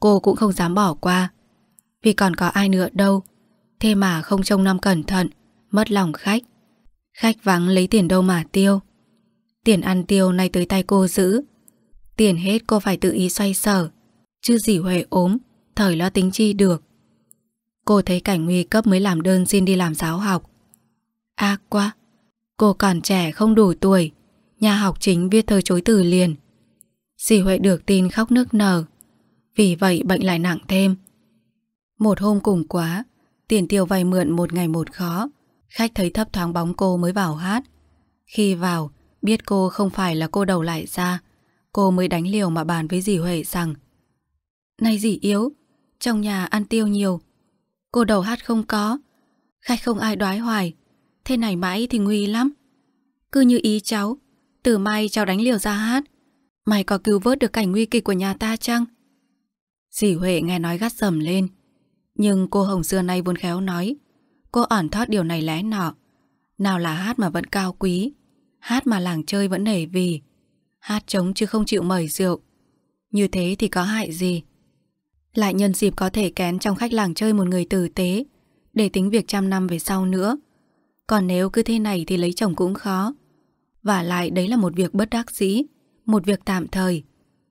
S1: cô cũng không dám bỏ qua. Vì còn có ai nữa đâu, thế mà không trông nom cẩn thận, mất lòng khách. Khách vắng lấy tiền đâu mà tiêu. Tiền ăn tiêu nay tới tay cô giữ. Tiền hết cô phải tự ý xoay sở, chứ gì Huệ ốm, thời lo tính chi được. Cô thấy cảnh nguy cấp mới làm đơn xin đi làm giáo học. Ác quá, cô còn trẻ không đủ tuổi, nhà học chính viết thơ chối từ liền. Dì Huệ được tin khóc nước nở, vì vậy bệnh lại nặng thêm Một hôm cùng quá Tiền tiêu vay mượn một ngày một khó Khách thấy thấp thoáng bóng cô mới vào hát Khi vào Biết cô không phải là cô đầu lại ra Cô mới đánh liều mà bàn với dì Huệ rằng Này dì yếu Trong nhà ăn tiêu nhiều Cô đầu hát không có Khách không ai đoái hoài Thế này mãi thì nguy lắm Cứ như ý cháu Từ mai cháu đánh liều ra hát Mày có cứu vớt được cảnh nguy kịch của nhà ta chăng? Dì Huệ nghe nói gắt sầm lên. Nhưng cô Hồng xưa nay buôn khéo nói. Cô ẩn thoát điều này lẽ nọ. Nào là hát mà vẫn cao quý. Hát mà làng chơi vẫn nể vì. Hát trống chứ không chịu mời rượu. Như thế thì có hại gì? Lại nhân dịp có thể kén trong khách làng chơi một người tử tế Để tính việc trăm năm về sau nữa Còn nếu cứ thế này thì lấy chồng cũng khó Và lại đấy là một việc bất đắc dĩ Một việc tạm thời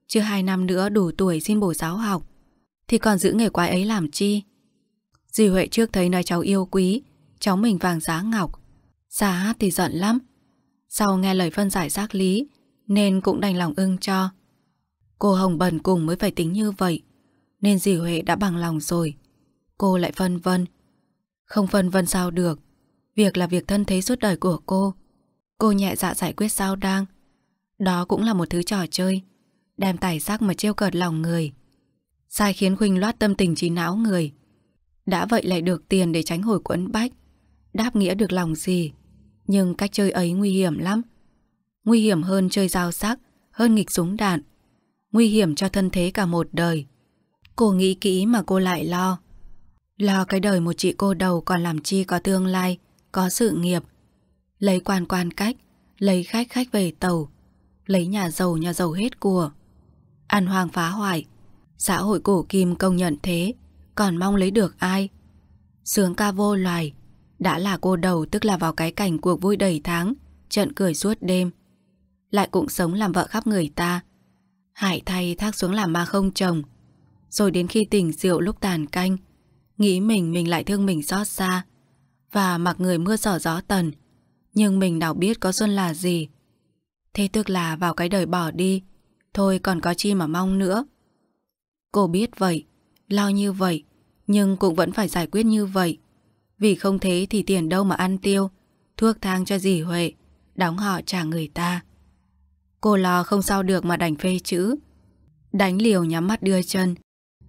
S1: chưa hai năm nữa đủ tuổi xin bổ giáo học thì còn giữ nghề quái ấy làm chi Dì Huệ trước thấy nói cháu yêu quý Cháu mình vàng giá ngọc Giá thì giận lắm Sau nghe lời phân giải giác lý Nên cũng đành lòng ưng cho Cô Hồng bần cùng mới phải tính như vậy Nên dì Huệ đã bằng lòng rồi Cô lại phân vân Không phân vân sao được Việc là việc thân thế suốt đời của cô Cô nhẹ dạ giải quyết sao đang Đó cũng là một thứ trò chơi Đem tài sắc mà trêu cợt lòng người sai khiến Khuynh loát tâm tình trí não người. Đã vậy lại được tiền để tránh hồi quẫn bách, đáp nghĩa được lòng gì. Nhưng cách chơi ấy nguy hiểm lắm. Nguy hiểm hơn chơi dao sắc, hơn nghịch súng đạn. Nguy hiểm cho thân thế cả một đời. Cô nghĩ kỹ mà cô lại lo. Lo cái đời một chị cô đầu còn làm chi có tương lai, có sự nghiệp. Lấy quan quan cách, lấy khách khách về tàu, lấy nhà giàu nhà giàu hết của. Ăn hoang phá hoại, Xã hội cổ kim công nhận thế Còn mong lấy được ai Sướng ca vô loài Đã là cô đầu tức là vào cái cảnh cuộc vui đầy tháng Trận cười suốt đêm Lại cũng sống làm vợ khắp người ta Hải thay thác xuống làm ma không chồng Rồi đến khi tỉnh rượu lúc tàn canh Nghĩ mình mình lại thương mình xót xa Và mặc người mưa giỏ gió tần Nhưng mình nào biết có xuân là gì Thế tức là vào cái đời bỏ đi Thôi còn có chi mà mong nữa Cô biết vậy, lo như vậy, nhưng cũng vẫn phải giải quyết như vậy. Vì không thế thì tiền đâu mà ăn tiêu, thuốc thang cho dì Huệ, đóng họ trả người ta. Cô lo không sao được mà đành phê chữ. Đánh liều nhắm mắt đưa chân.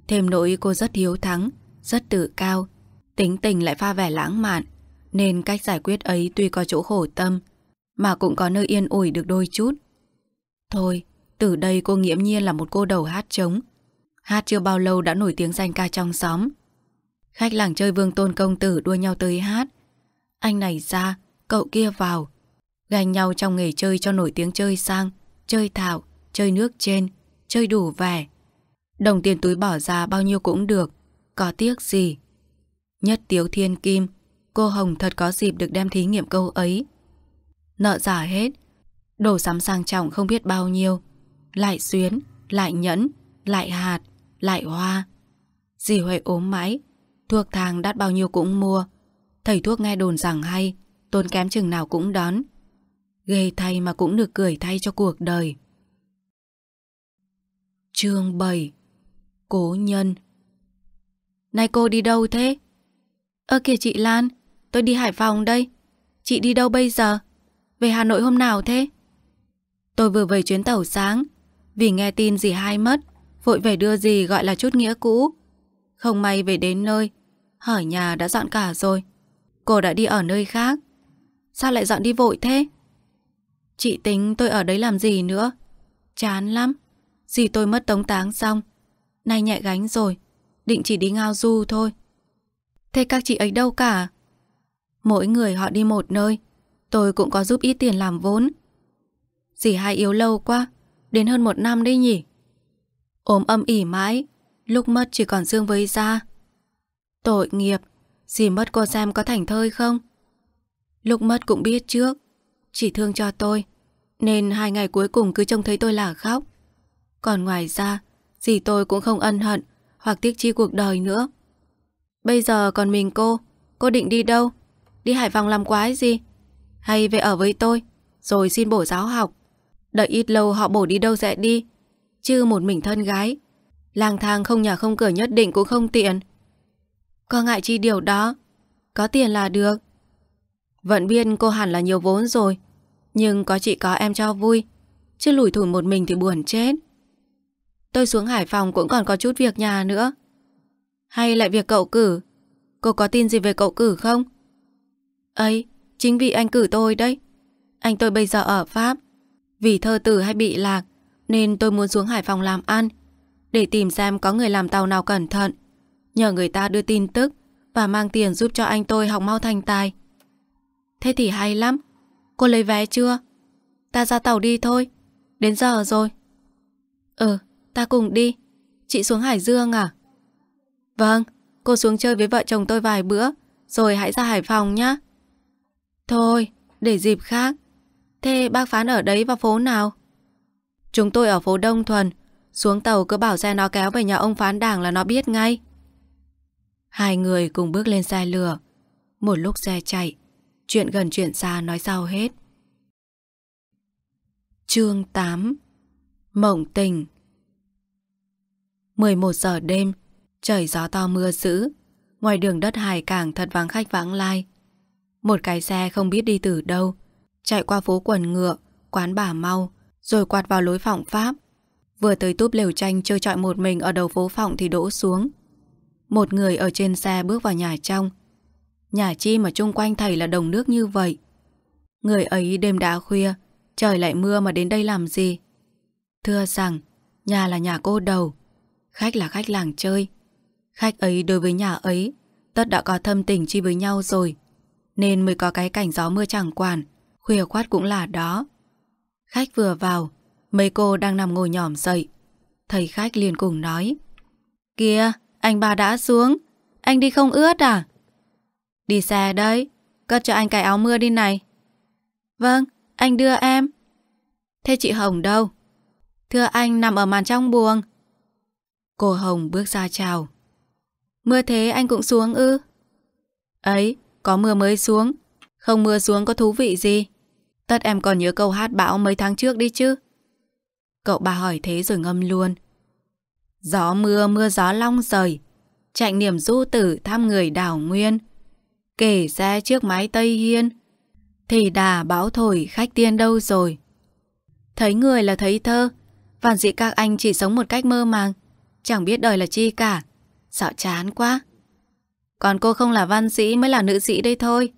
S1: Thêm nỗi cô rất hiếu thắng, rất tự cao. Tính tình lại pha vẻ lãng mạn, nên cách giải quyết ấy tuy có chỗ khổ tâm, mà cũng có nơi yên ủi được đôi chút. Thôi, từ đây cô nghiễm nhiên là một cô đầu hát trống, Hát chưa bao lâu đã nổi tiếng danh ca trong xóm. Khách làng chơi vương tôn công tử đua nhau tới hát. Anh này ra, cậu kia vào. Gành nhau trong nghề chơi cho nổi tiếng chơi sang, chơi thạo, chơi nước trên, chơi đủ vẻ. Đồng tiền túi bỏ ra bao nhiêu cũng được, có tiếc gì. Nhất tiếu thiên kim, cô Hồng thật có dịp được đem thí nghiệm câu ấy. Nợ giả hết, đồ sắm sang trọng không biết bao nhiêu. Lại xuyến, lại nhẫn, lại hạt lại hoa. Dì Huệ ốm mãi, thuốc thang đắt bao nhiêu cũng mua. Thầy thuốc nghe đồn rằng hay, tôn kém chừng nào cũng đón. Ghê thay mà cũng được cười thay cho cuộc đời. chương 7 Cố nhân Này cô đi đâu thế? Ơ kìa chị Lan, tôi đi Hải Phòng đây. Chị đi đâu bây giờ? Về Hà Nội hôm nào thế? Tôi vừa về chuyến tàu sáng, vì nghe tin dì hai mất, vội về đưa gì gọi là chút nghĩa cũ. Không may về đến nơi, hỏi nhà đã dọn cả rồi. Cô đã đi ở nơi khác. Sao lại dọn đi vội thế? Chị tính tôi ở đấy làm gì nữa? Chán lắm. Dì tôi mất tống táng xong. Nay nhẹ gánh rồi. Định chỉ đi ngao du thôi. Thế các chị ấy đâu cả? Mỗi người họ đi một nơi. Tôi cũng có giúp ít tiền làm vốn. Dì hai yếu lâu quá. Đến hơn một năm đấy nhỉ? Ốm âm ỉ mãi Lúc mất chỉ còn dương với ra. Tội nghiệp Dì mất cô xem có thành thơi không Lúc mất cũng biết trước Chỉ thương cho tôi Nên hai ngày cuối cùng cứ trông thấy tôi là khóc Còn ngoài ra Dì tôi cũng không ân hận Hoặc tiếc chi cuộc đời nữa Bây giờ còn mình cô Cô định đi đâu Đi Hải Phòng làm quái gì Hay về ở với tôi Rồi xin bổ giáo học Đợi ít lâu họ bổ đi đâu sẽ đi chứ một mình thân gái. Lang thang không nhà không cửa nhất định cũng không tiện. Có ngại chi điều đó, có tiền là được. vận biên cô hẳn là nhiều vốn rồi, nhưng có chị có em cho vui, chứ lủi thủi một mình thì buồn chết. Tôi xuống Hải Phòng cũng còn có chút việc nhà nữa. Hay lại việc cậu cử? Cô có tin gì về cậu cử không? ấy chính vì anh cử tôi đấy. Anh tôi bây giờ ở Pháp. Vì thơ tử hay bị lạc, nên tôi muốn xuống Hải Phòng làm ăn để tìm xem có người làm tàu nào cẩn thận. Nhờ người ta đưa tin tức và mang tiền giúp cho anh tôi học mau thành tài. Thế thì hay lắm. Cô lấy vé chưa? Ta ra tàu đi thôi. Đến giờ rồi. Ừ, ta cùng đi. Chị xuống Hải Dương à? Vâng, cô xuống chơi với vợ chồng tôi vài bữa, rồi hãy ra Hải Phòng nhé. Thôi, để dịp khác. Thế bác phán ở đấy vào phố nào? Chúng tôi ở phố Đông Thuần, xuống tàu cứ bảo xe nó kéo về nhà ông phán đảng là nó biết ngay. Hai người cùng bước lên xe lửa. Một lúc xe chạy, chuyện gần chuyện xa nói sau hết. chương 8 Mộng tình 11 giờ đêm, trời gió to mưa dữ, ngoài đường đất hải cảng thật vắng khách vãng lai. Một cái xe không biết đi từ đâu, chạy qua phố quần ngựa, quán bà mau, rồi quạt vào lối phòng Pháp. Vừa tới túp lều tranh chơi trọi một mình ở đầu phố phòng thì đổ xuống. Một người ở trên xe bước vào nhà trong. Nhà chi mà chung quanh thầy là đồng nước như vậy. Người ấy đêm đã khuya, trời lại mưa mà đến đây làm gì? Thưa rằng, nhà là nhà cô đầu, khách là khách làng chơi. Khách ấy đối với nhà ấy, tất đã có thâm tình chi với nhau rồi. Nên mới có cái cảnh gió mưa chẳng quản, khuya khoát cũng là đó. Khách vừa vào, mấy cô đang nằm ngồi nhỏm dậy. Thầy khách liền cùng nói. Kìa, anh bà đã xuống. Anh đi không ướt à? Đi xe đấy, cất cho anh cái áo mưa đi này. Vâng, anh đưa em. Thế chị Hồng đâu? Thưa anh nằm ở màn trong buồng. Cô Hồng bước ra chào. Mưa thế anh cũng xuống ư? Ấy, có mưa mới xuống. Không mưa xuống có thú vị gì. Tất em còn nhớ câu hát bão mấy tháng trước đi chứ Cậu bà hỏi thế rồi ngâm luôn Gió mưa mưa gió long rời Chạy niềm du tử thăm người đảo nguyên Kể ra trước mái Tây Hiên Thì đà bão thổi khách tiên đâu rồi Thấy người là thấy thơ Phản dị các anh chỉ sống một cách mơ màng Chẳng biết đời là chi cả Dạo chán quá Còn cô không là văn sĩ mới là nữ sĩ đây thôi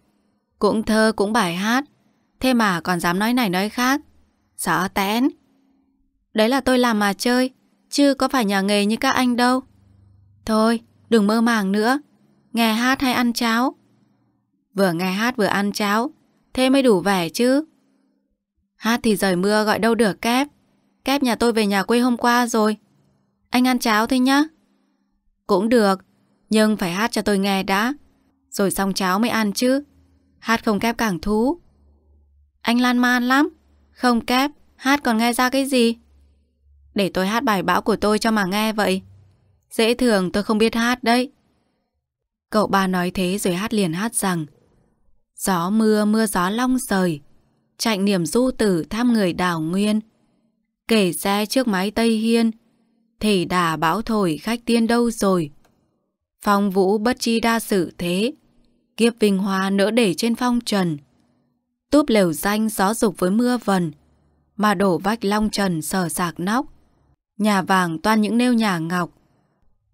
S1: Cũng thơ cũng bài hát Thế mà còn dám nói này nói khác Sợ tén Đấy là tôi làm mà chơi Chứ có phải nhà nghề như các anh đâu Thôi đừng mơ màng nữa Nghe hát hay ăn cháo Vừa nghe hát vừa ăn cháo Thế mới đủ vẻ chứ Hát thì rời mưa gọi đâu được kép Kép nhà tôi về nhà quê hôm qua rồi Anh ăn cháo thôi nhá Cũng được Nhưng phải hát cho tôi nghe đã Rồi xong cháo mới ăn chứ Hát không kép càng thú anh lan man lắm. Không kép, hát còn nghe ra cái gì? Để tôi hát bài bão của tôi cho mà nghe vậy. Dễ thường tôi không biết hát đấy. Cậu ba nói thế rồi hát liền hát rằng Gió mưa mưa gió long sời Chạy niềm du tử tham người đảo nguyên Kể xe trước mái Tây Hiên Thể đà bão thổi khách tiên đâu rồi Phong vũ bất chi đa sự thế Kiếp vinh hoa nỡ để trên phong trần túp lều danh gió dục với mưa vần, mà đổ vách long trần sờ sạc nóc. Nhà vàng toan những nêu nhà ngọc,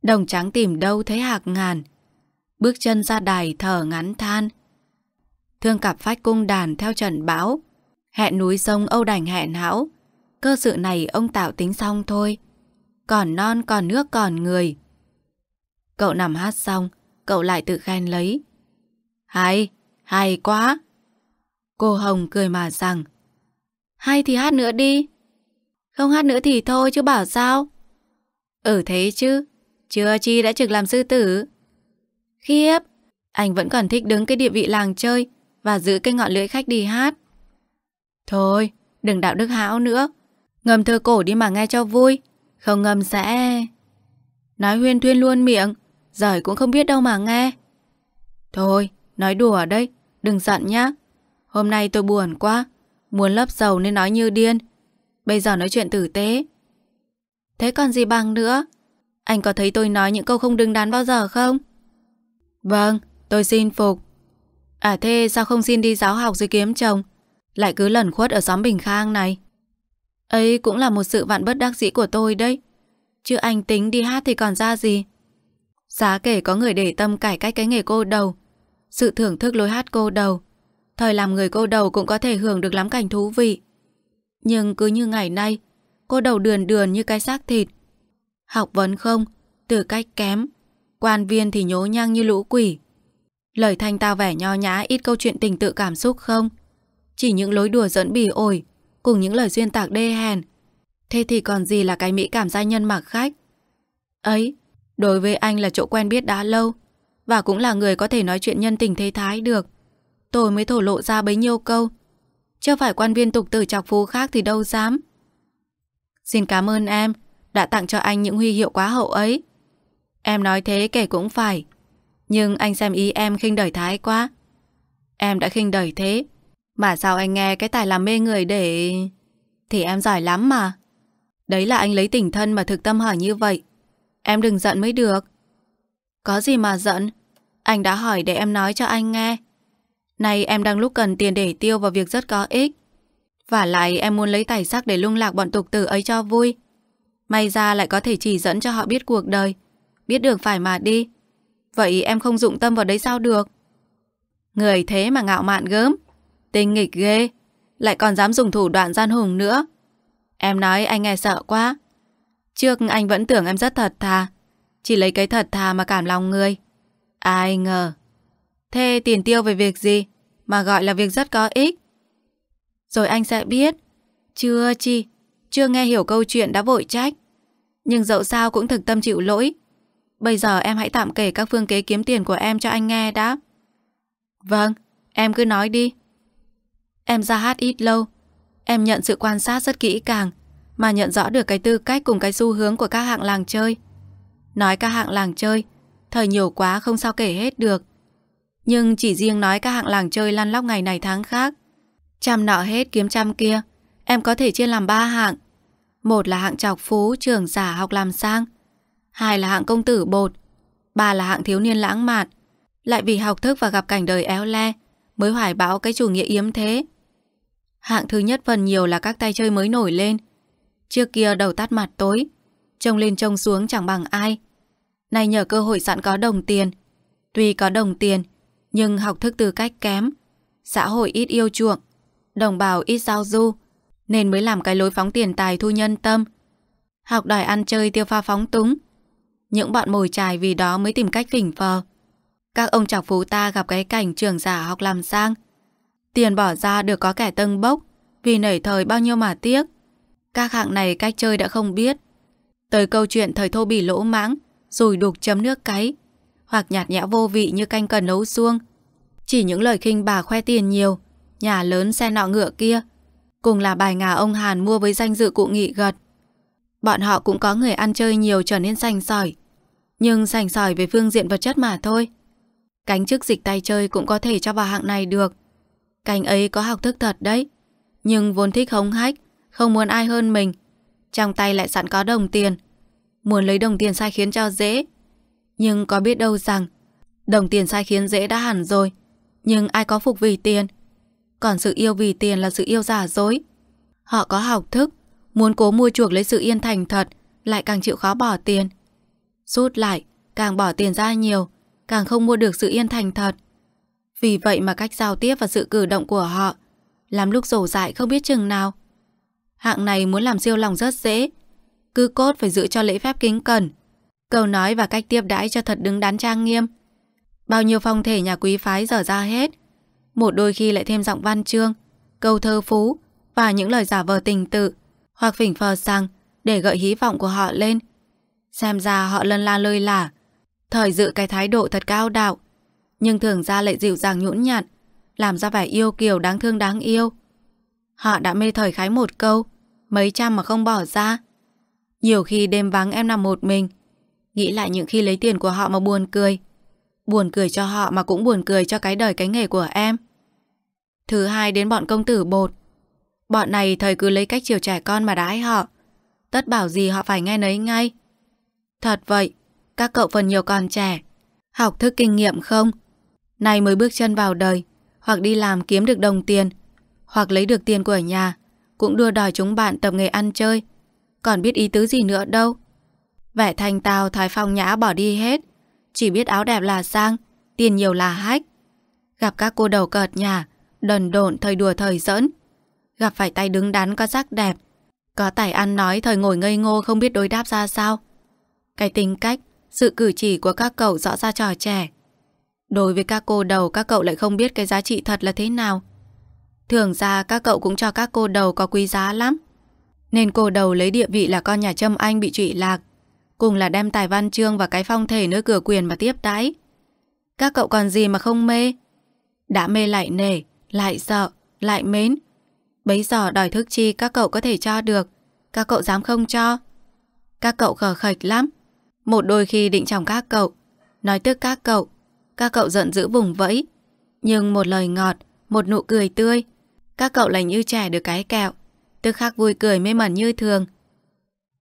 S1: đồng trắng tìm đâu thấy hạc ngàn. Bước chân ra đài thở ngắn than. Thương cặp phách cung đàn theo trận bão, hẹn núi sông âu đành hẹn hão. Cơ sự này ông tạo tính xong thôi. Còn non còn nước còn người. Cậu nằm hát xong, cậu lại tự khen lấy. Hay, hay quá. Cô Hồng cười mà rằng Hay thì hát nữa đi Không hát nữa thì thôi chứ bảo sao Ừ thế chứ Chưa chi đã trực làm sư tử Khiếp Anh vẫn còn thích đứng cái địa vị làng chơi Và giữ cái ngọn lưỡi khách đi hát Thôi Đừng đạo đức hão nữa Ngâm thơ cổ đi mà nghe cho vui Không ngâm sẽ Nói huyên thuyên luôn miệng Giỏi cũng không biết đâu mà nghe Thôi nói đùa đây Đừng giận nhá Hôm nay tôi buồn quá Muốn lấp dầu nên nói như điên Bây giờ nói chuyện tử tế Thế còn gì bằng nữa Anh có thấy tôi nói những câu không đứng đắn bao giờ không Vâng tôi xin phục À thế sao không xin đi giáo học rồi kiếm chồng Lại cứ lẩn khuất ở xóm Bình Khang này Ấy cũng là một sự vạn bất đắc dĩ của tôi đấy Chứ anh tính đi hát thì còn ra gì Giá kể có người để tâm cải cách cái nghề cô đầu Sự thưởng thức lối hát cô đầu Thời làm người cô đầu cũng có thể hưởng được lắm cảnh thú vị. Nhưng cứ như ngày nay, cô đầu đườn đườn như cái xác thịt. Học vấn không, từ cách kém, quan viên thì nhố nhăng như lũ quỷ. Lời thanh tao vẻ nho nhã ít câu chuyện tình tự cảm xúc không? Chỉ những lối đùa dẫn bỉ ổi, cùng những lời xuyên tạc đê hèn. Thế thì còn gì là cái mỹ cảm gia nhân mặc khách? Ấy, đối với anh là chỗ quen biết đã lâu, và cũng là người có thể nói chuyện nhân tình thế thái được tôi mới thổ lộ ra bấy nhiêu câu. Chứ phải quan viên tục tử chọc phú khác thì đâu dám. Xin cảm ơn em, đã tặng cho anh những huy hiệu quá hậu ấy. Em nói thế kể cũng phải, nhưng anh xem ý em khinh đời thái quá. Em đã khinh đời thế, mà sao anh nghe cái tài làm mê người để... Thì em giỏi lắm mà. Đấy là anh lấy tình thân mà thực tâm hỏi như vậy. Em đừng giận mới được. Có gì mà giận, anh đã hỏi để em nói cho anh nghe. Nay em đang lúc cần tiền để tiêu vào việc rất có ích. Và lại em muốn lấy tài sắc để lung lạc bọn tục tử ấy cho vui. May ra lại có thể chỉ dẫn cho họ biết cuộc đời. Biết được phải mà đi. Vậy em không dụng tâm vào đấy sao được? Người thế mà ngạo mạn gớm. Tinh nghịch ghê. Lại còn dám dùng thủ đoạn gian hùng nữa. Em nói anh nghe sợ quá. Trước anh vẫn tưởng em rất thật thà. Chỉ lấy cái thật thà mà cảm lòng người. Ai ngờ. Thế tiền tiêu về việc gì mà gọi là việc rất có ích? Rồi anh sẽ biết. Chưa chi, chưa nghe hiểu câu chuyện đã vội trách. Nhưng dẫu sao cũng thực tâm chịu lỗi. Bây giờ em hãy tạm kể các phương kế kiếm tiền của em cho anh nghe đã. Vâng, em cứ nói đi. Em ra hát ít lâu. Em nhận sự quan sát rất kỹ càng mà nhận rõ được cái tư cách cùng cái xu hướng của các hạng làng chơi. Nói các hạng làng chơi, thời nhiều quá không sao kể hết được. Nhưng chỉ riêng nói các hạng làng chơi lăn lóc ngày này tháng khác. Trăm nọ hết kiếm trăm kia, em có thể chia làm ba hạng. Một là hạng trọc phú, trường giả học làm sang. Hai là hạng công tử bột. Ba là hạng thiếu niên lãng mạn. Lại vì học thức và gặp cảnh đời éo le, mới hoài bão cái chủ nghĩa yếm thế. Hạng thứ nhất phần nhiều là các tay chơi mới nổi lên. Trước kia đầu tắt mặt tối, trông lên trông xuống chẳng bằng ai. Nay nhờ cơ hội sẵn có đồng tiền. Tuy có đồng tiền, nhưng học thức tư cách kém, xã hội ít yêu chuộng, đồng bào ít giao du, nên mới làm cái lối phóng tiền tài thu nhân tâm. Học đòi ăn chơi tiêu pha phóng túng. Những bọn mồi trài vì đó mới tìm cách phỉnh phờ. Các ông chọc phú ta gặp cái cảnh trường giả học làm sang. Tiền bỏ ra được có kẻ tân bốc, vì nảy thời bao nhiêu mà tiếc. Các hạng này cách chơi đã không biết. Tới câu chuyện thời thô bỉ lỗ mãng, rồi đục chấm nước cái hoặc nhạt nhẽo vô vị như canh cần nấu xuông. Chỉ những lời khinh bà khoe tiền nhiều, nhà lớn xe nọ ngựa kia, cùng là bài ngà ông Hàn mua với danh dự cụ nghị gật. Bọn họ cũng có người ăn chơi nhiều trở nên sành sỏi, nhưng sành sỏi về phương diện vật chất mà thôi. Cánh chức dịch tay chơi cũng có thể cho vào hạng này được. Cánh ấy có học thức thật đấy, nhưng vốn thích hống hách, không muốn ai hơn mình. Trong tay lại sẵn có đồng tiền. Muốn lấy đồng tiền sai khiến cho dễ, nhưng có biết đâu rằng Đồng tiền sai khiến dễ đã hẳn rồi Nhưng ai có phục vì tiền Còn sự yêu vì tiền là sự yêu giả dối Họ có học thức Muốn cố mua chuộc lấy sự yên thành thật Lại càng chịu khó bỏ tiền Rút lại Càng bỏ tiền ra nhiều Càng không mua được sự yên thành thật Vì vậy mà cách giao tiếp và sự cử động của họ Làm lúc rổ dại không biết chừng nào Hạng này muốn làm siêu lòng rất dễ Cứ cốt phải giữ cho lễ phép kính cẩn Câu nói và cách tiếp đãi cho thật đứng đắn trang nghiêm. Bao nhiêu phong thể nhà quý phái dở ra hết. Một đôi khi lại thêm giọng văn chương, câu thơ phú và những lời giả vờ tình tự hoặc phỉnh phờ sang để gợi hí vọng của họ lên. Xem ra họ lân la lơi lả, thời dự cái thái độ thật cao đạo, nhưng thường ra lại dịu dàng nhũn nhạt, làm ra vẻ yêu kiều đáng thương đáng yêu. Họ đã mê thời khái một câu, mấy trăm mà không bỏ ra. Nhiều khi đêm vắng em nằm một mình, Nghĩ lại những khi lấy tiền của họ mà buồn cười Buồn cười cho họ mà cũng buồn cười cho cái đời cái nghề của em Thứ hai đến bọn công tử bột Bọn này thời cứ lấy cách chiều trẻ con mà đãi họ Tất bảo gì họ phải nghe nấy ngay Thật vậy Các cậu phần nhiều còn trẻ Học thức kinh nghiệm không nay mới bước chân vào đời Hoặc đi làm kiếm được đồng tiền Hoặc lấy được tiền của nhà Cũng đua đòi chúng bạn tập nghề ăn chơi Còn biết ý tứ gì nữa đâu Vẻ thanh tao thái phong nhã bỏ đi hết Chỉ biết áo đẹp là sang Tiền nhiều là hách Gặp các cô đầu cợt nhà Đần độn thời đùa thời giỡn Gặp phải tay đứng đắn có sắc đẹp Có tài ăn nói thời ngồi ngây ngô Không biết đối đáp ra sao Cái tính cách, sự cử chỉ của các cậu Rõ ra trò trẻ Đối với các cô đầu các cậu lại không biết Cái giá trị thật là thế nào Thường ra các cậu cũng cho các cô đầu có quý giá lắm Nên cô đầu lấy địa vị là con nhà Trâm Anh bị trụy lạc cùng là đem tài văn chương và cái phong thể nơi cửa quyền mà tiếp đãi. Các cậu còn gì mà không mê? Đã mê lại nể, lại sợ, lại mến. Bấy giờ đòi thức chi các cậu có thể cho được, các cậu dám không cho. Các cậu khờ khạch lắm. Một đôi khi định chồng các cậu, nói tức các cậu, các cậu giận dữ vùng vẫy. Nhưng một lời ngọt, một nụ cười tươi, các cậu lành như trẻ được cái kẹo, tức khắc vui cười mê mẩn như thường,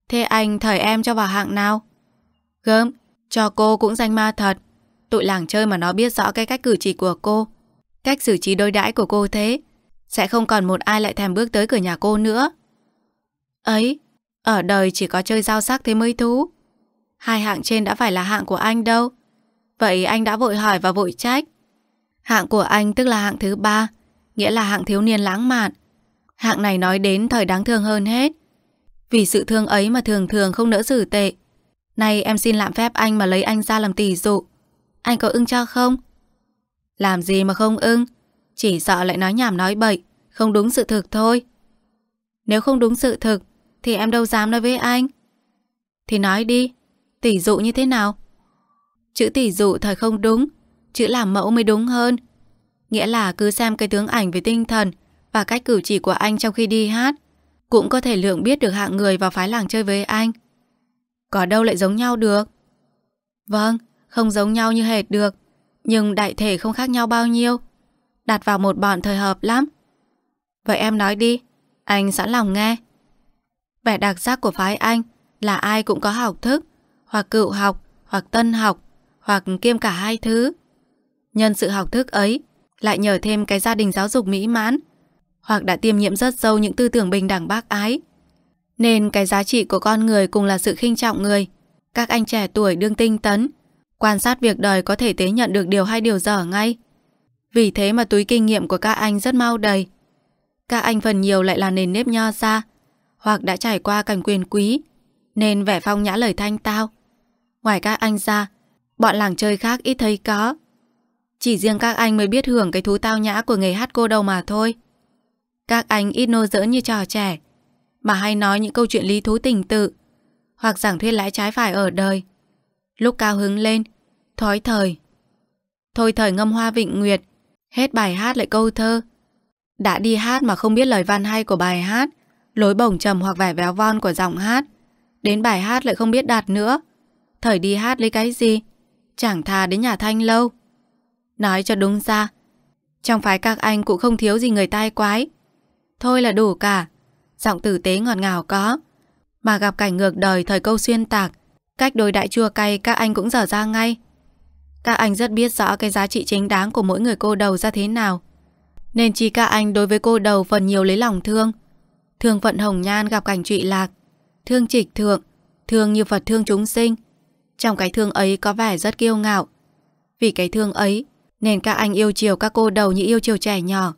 S1: Thế anh thời em cho vào hạng nào? Gớm, cho cô cũng danh ma thật. Tụi làng chơi mà nó biết rõ cái cách cử chỉ của cô. Cách xử trí đối đãi của cô thế. Sẽ không còn một ai lại thèm bước tới cửa nhà cô nữa. Ấy, ở đời chỉ có chơi giao sắc thế mới thú. Hai hạng trên đã phải là hạng của anh đâu. Vậy anh đã vội hỏi và vội trách. Hạng của anh tức là hạng thứ ba, nghĩa là hạng thiếu niên lãng mạn. Hạng này nói đến thời đáng thương hơn hết. Vì sự thương ấy mà thường thường không nỡ xử tệ. Nay em xin lạm phép anh mà lấy anh ra làm tỷ dụ. Anh có ưng cho không? Làm gì mà không ưng? Chỉ sợ lại nói nhảm nói bậy, không đúng sự thực thôi. Nếu không đúng sự thực, thì em đâu dám nói với anh. Thì nói đi, tỷ dụ như thế nào? Chữ tỷ dụ thời không đúng, chữ làm mẫu mới đúng hơn. Nghĩa là cứ xem cái tướng ảnh về tinh thần và cách cử chỉ của anh trong khi đi hát cũng có thể lượng biết được hạng người vào phái làng chơi với anh. Có đâu lại giống nhau được? Vâng, không giống nhau như hệt được, nhưng đại thể không khác nhau bao nhiêu. Đặt vào một bọn thời hợp lắm. Vậy em nói đi, anh sẵn lòng nghe. Vẻ đặc sắc của phái anh là ai cũng có học thức, hoặc cựu học, hoặc tân học, hoặc kiêm cả hai thứ. Nhân sự học thức ấy lại nhờ thêm cái gia đình giáo dục mỹ mãn hoặc đã tiêm nhiễm rất sâu những tư tưởng bình đẳng bác ái. Nên cái giá trị của con người cùng là sự khinh trọng người. Các anh trẻ tuổi đương tinh tấn, quan sát việc đời có thể tế nhận được điều hay điều dở ngay. Vì thế mà túi kinh nghiệm của các anh rất mau đầy. Các anh phần nhiều lại là nền nếp nho xa, hoặc đã trải qua cảnh quyền quý, nên vẻ phong nhã lời thanh tao. Ngoài các anh ra, bọn làng chơi khác ít thấy có. Chỉ riêng các anh mới biết hưởng cái thú tao nhã của nghề hát cô đầu mà thôi. Các anh ít nô giỡn như trò trẻ, mà hay nói những câu chuyện lý thú tình tự, hoặc giảng thuyết lãi trái phải ở đời. Lúc cao hứng lên, thói thời. Thôi thời ngâm hoa vịnh nguyệt, hết bài hát lại câu thơ. Đã đi hát mà không biết lời văn hay của bài hát, lối bổng trầm hoặc vẻ véo von của giọng hát. Đến bài hát lại không biết đạt nữa. Thời đi hát lấy cái gì? Chẳng thà đến nhà thanh lâu. Nói cho đúng ra, trong phái các anh cũng không thiếu gì người tai quái. Thôi là đủ cả. Giọng tử tế ngọt ngào có. Mà gặp cảnh ngược đời thời câu xuyên tạc, cách đối đại chua cay các anh cũng dở ra ngay. Các anh rất biết rõ cái giá trị chính đáng của mỗi người cô đầu ra thế nào. Nên chỉ các anh đối với cô đầu phần nhiều lấy lòng thương. Thương phận hồng nhan gặp cảnh trụy lạc, thương trịch thượng, thương như Phật thương chúng sinh. Trong cái thương ấy có vẻ rất kiêu ngạo. Vì cái thương ấy, nên các anh yêu chiều các cô đầu như yêu chiều trẻ nhỏ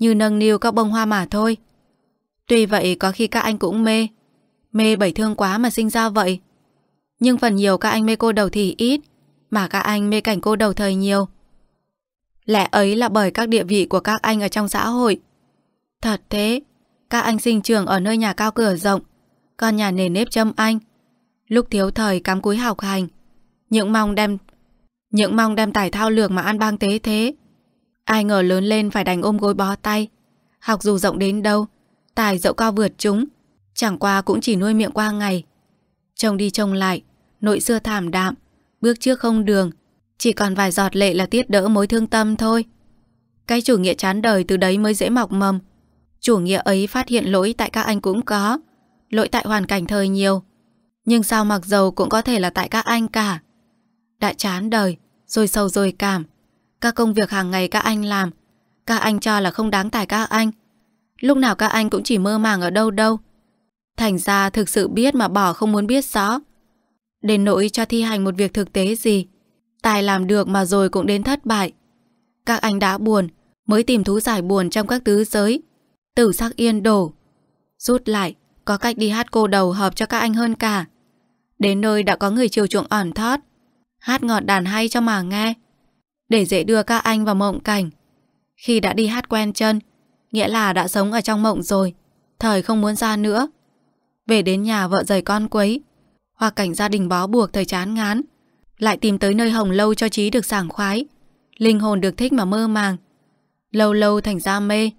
S1: như nâng niu các bông hoa mà thôi. Tuy vậy có khi các anh cũng mê, mê bảy thương quá mà sinh ra vậy. Nhưng phần nhiều các anh mê cô đầu thì ít, mà các anh mê cảnh cô đầu thời nhiều. Lẽ ấy là bởi các địa vị của các anh ở trong xã hội. Thật thế, các anh sinh trường ở nơi nhà cao cửa rộng, con nhà nề nếp châm anh. Lúc thiếu thời cắm cúi học hành, những mong đem những mong đem tài thao lược mà ăn bang tế thế Ai ngờ lớn lên phải đành ôm gối bó tay Học dù rộng đến đâu Tài dẫu cao vượt chúng Chẳng qua cũng chỉ nuôi miệng qua ngày Trông đi trông lại Nội xưa thảm đạm Bước trước không đường Chỉ còn vài giọt lệ là tiết đỡ mối thương tâm thôi Cái chủ nghĩa chán đời từ đấy mới dễ mọc mầm Chủ nghĩa ấy phát hiện lỗi tại các anh cũng có Lỗi tại hoàn cảnh thời nhiều Nhưng sao mặc dầu cũng có thể là tại các anh cả Đã chán đời Rồi sâu rồi cảm các công việc hàng ngày các anh làm Các anh cho là không đáng tài các anh Lúc nào các anh cũng chỉ mơ màng ở đâu đâu Thành ra thực sự biết mà bỏ không muốn biết rõ Đến nỗi cho thi hành một việc thực tế gì Tài làm được mà rồi cũng đến thất bại Các anh đã buồn Mới tìm thú giải buồn trong các tứ giới Tử sắc yên đổ Rút lại Có cách đi hát cô đầu hợp cho các anh hơn cả Đến nơi đã có người chiều chuộng ỏn thót Hát ngọt đàn hay cho mà nghe để dễ đưa các anh vào mộng cảnh. Khi đã đi hát quen chân, nghĩa là đã sống ở trong mộng rồi, thời không muốn ra nữa. Về đến nhà vợ rời con quấy, hoặc cảnh gia đình bó buộc thời chán ngán, lại tìm tới nơi hồng lâu cho trí được sảng khoái, linh hồn được thích mà mơ màng. Lâu lâu thành ra mê,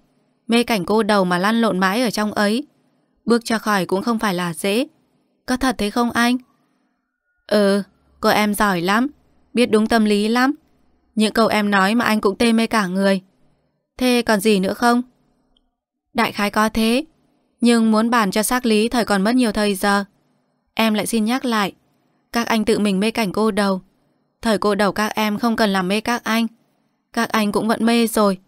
S1: mê cảnh cô đầu mà lăn lộn mãi ở trong ấy. Bước cho khỏi cũng không phải là dễ. Có thật thế không anh? Ừ, cô em giỏi lắm, biết đúng tâm lý lắm. Những câu em nói mà anh cũng tê mê cả người. Thế còn gì nữa không? Đại khái có thế, nhưng muốn bàn cho xác lý thời còn mất nhiều thời giờ. Em lại xin nhắc lại, các anh tự mình mê cảnh cô đầu. Thời cô đầu các em không cần làm mê các anh. Các anh cũng vẫn mê rồi.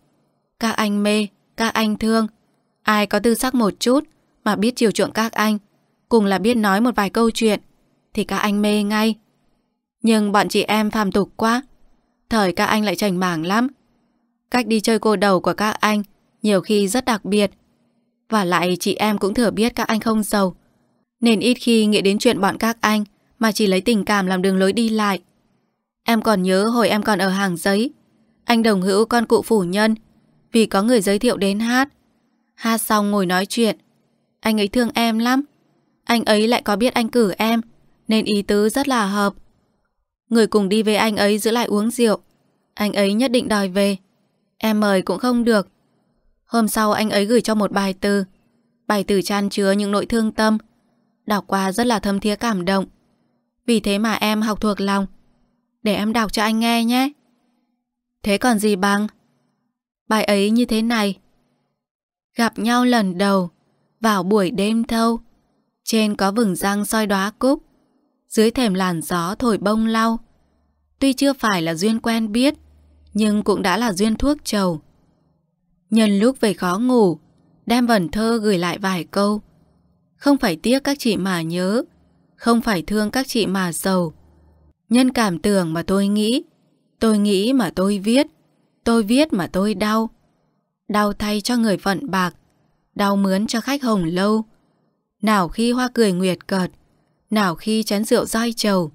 S1: Các anh mê, các anh thương. Ai có tư sắc một chút mà biết chiều chuộng các anh, cùng là biết nói một vài câu chuyện, thì các anh mê ngay. Nhưng bọn chị em phàm tục quá, thời các anh lại chảnh mảng lắm. Cách đi chơi cô đầu của các anh nhiều khi rất đặc biệt. Và lại chị em cũng thừa biết các anh không giàu. Nên ít khi nghĩ đến chuyện bọn các anh mà chỉ lấy tình cảm làm đường lối đi lại. Em còn nhớ hồi em còn ở hàng giấy. Anh đồng hữu con cụ phủ nhân vì có người giới thiệu đến hát. Hát xong ngồi nói chuyện. Anh ấy thương em lắm. Anh ấy lại có biết anh cử em nên ý tứ rất là hợp. Người cùng đi với anh ấy giữ lại uống rượu. Anh ấy nhất định đòi về. Em mời cũng không được. Hôm sau anh ấy gửi cho một bài từ. Bài từ chan chứa những nỗi thương tâm. Đọc qua rất là thâm thía cảm động. Vì thế mà em học thuộc lòng. Để em đọc cho anh nghe nhé. Thế còn gì bằng? Bài ấy như thế này. Gặp nhau lần đầu, vào buổi đêm thâu. Trên có vừng răng soi đóa cúc dưới thềm làn gió thổi bông lau. Tuy chưa phải là duyên quen biết, nhưng cũng đã là duyên thuốc trầu. Nhân lúc về khó ngủ, đem vần thơ gửi lại vài câu. Không phải tiếc các chị mà nhớ, không phải thương các chị mà giàu. Nhân cảm tưởng mà tôi nghĩ, tôi nghĩ mà tôi viết, tôi viết mà tôi đau. Đau thay cho người phận bạc, đau mướn cho khách hồng lâu. Nào khi hoa cười nguyệt cợt, nào khi chén rượu roi trầu,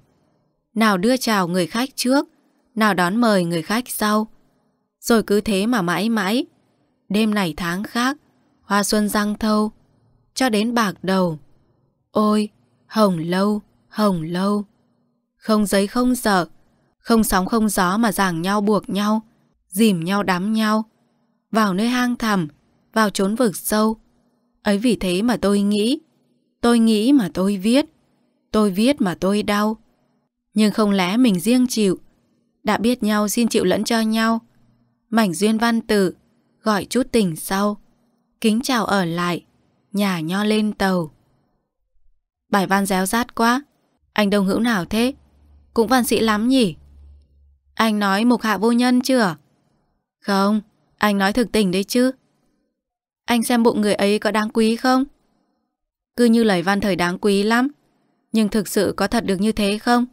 S1: nào đưa chào người khách trước, nào đón mời người khách sau. Rồi cứ thế mà mãi mãi, đêm này tháng khác, hoa xuân răng thâu, cho đến bạc đầu. Ôi, hồng lâu, hồng lâu. Không giấy không sợ, không sóng không gió mà giảng nhau buộc nhau, dìm nhau đắm nhau, vào nơi hang thẳm, vào chốn vực sâu. Ấy vì thế mà tôi nghĩ, tôi nghĩ mà tôi viết. Tôi viết mà tôi đau. Nhưng không lẽ mình riêng chịu. Đã biết nhau xin chịu lẫn cho nhau. Mảnh duyên văn tự, gọi chút tình sau. Kính chào ở lại, nhà nho lên tàu. Bài văn réo rát quá. Anh đồng hữu nào thế? Cũng văn sĩ lắm nhỉ? Anh nói mục hạ vô nhân chưa? Không, anh nói thực tình đấy chứ. Anh xem bụng người ấy có đáng quý không? Cứ như lời văn thời đáng quý lắm. Nhưng thực sự có thật được như thế không?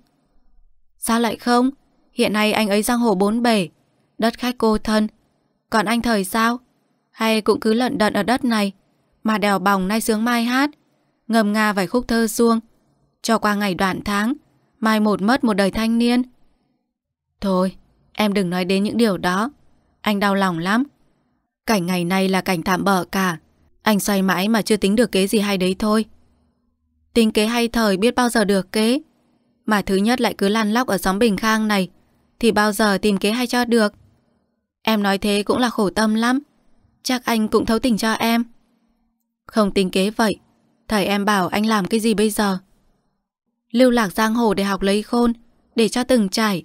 S1: Sao lại không? Hiện nay anh ấy giang hồ bốn bể, đất khách cô thân. Còn anh thời sao? Hay cũng cứ lận đận ở đất này, mà đèo bòng nay sướng mai hát, ngầm nga vài khúc thơ xuông, cho qua ngày đoạn tháng, mai một mất một đời thanh niên. Thôi, em đừng nói đến những điều đó, anh đau lòng lắm. Cảnh ngày nay là cảnh tạm bỡ cả, anh xoay mãi mà chưa tính được cái gì hay đấy thôi. Tính kế hay thời biết bao giờ được kế Mà thứ nhất lại cứ lăn lóc ở xóm Bình Khang này Thì bao giờ tìm kế hay cho được Em nói thế cũng là khổ tâm lắm Chắc anh cũng thấu tình cho em Không tính kế vậy Thầy em bảo anh làm cái gì bây giờ Lưu lạc giang hồ để học lấy khôn Để cho từng trải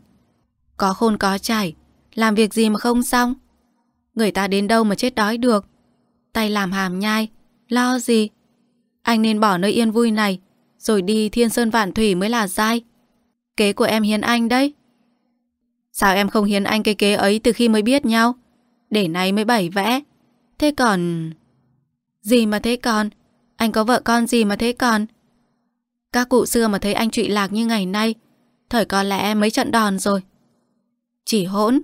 S1: Có khôn có trải Làm việc gì mà không xong Người ta đến đâu mà chết đói được Tay làm hàm nhai Lo gì anh nên bỏ nơi yên vui này, rồi đi thiên sơn vạn thủy mới là sai. Kế của em hiến anh đấy. Sao em không hiến anh cái kế ấy từ khi mới biết nhau? Để nay mới bảy vẽ. Thế còn... Gì mà thế còn? Anh có vợ con gì mà thế còn? Các cụ xưa mà thấy anh trụy lạc như ngày nay, thời có lẽ mấy trận đòn rồi. Chỉ hỗn,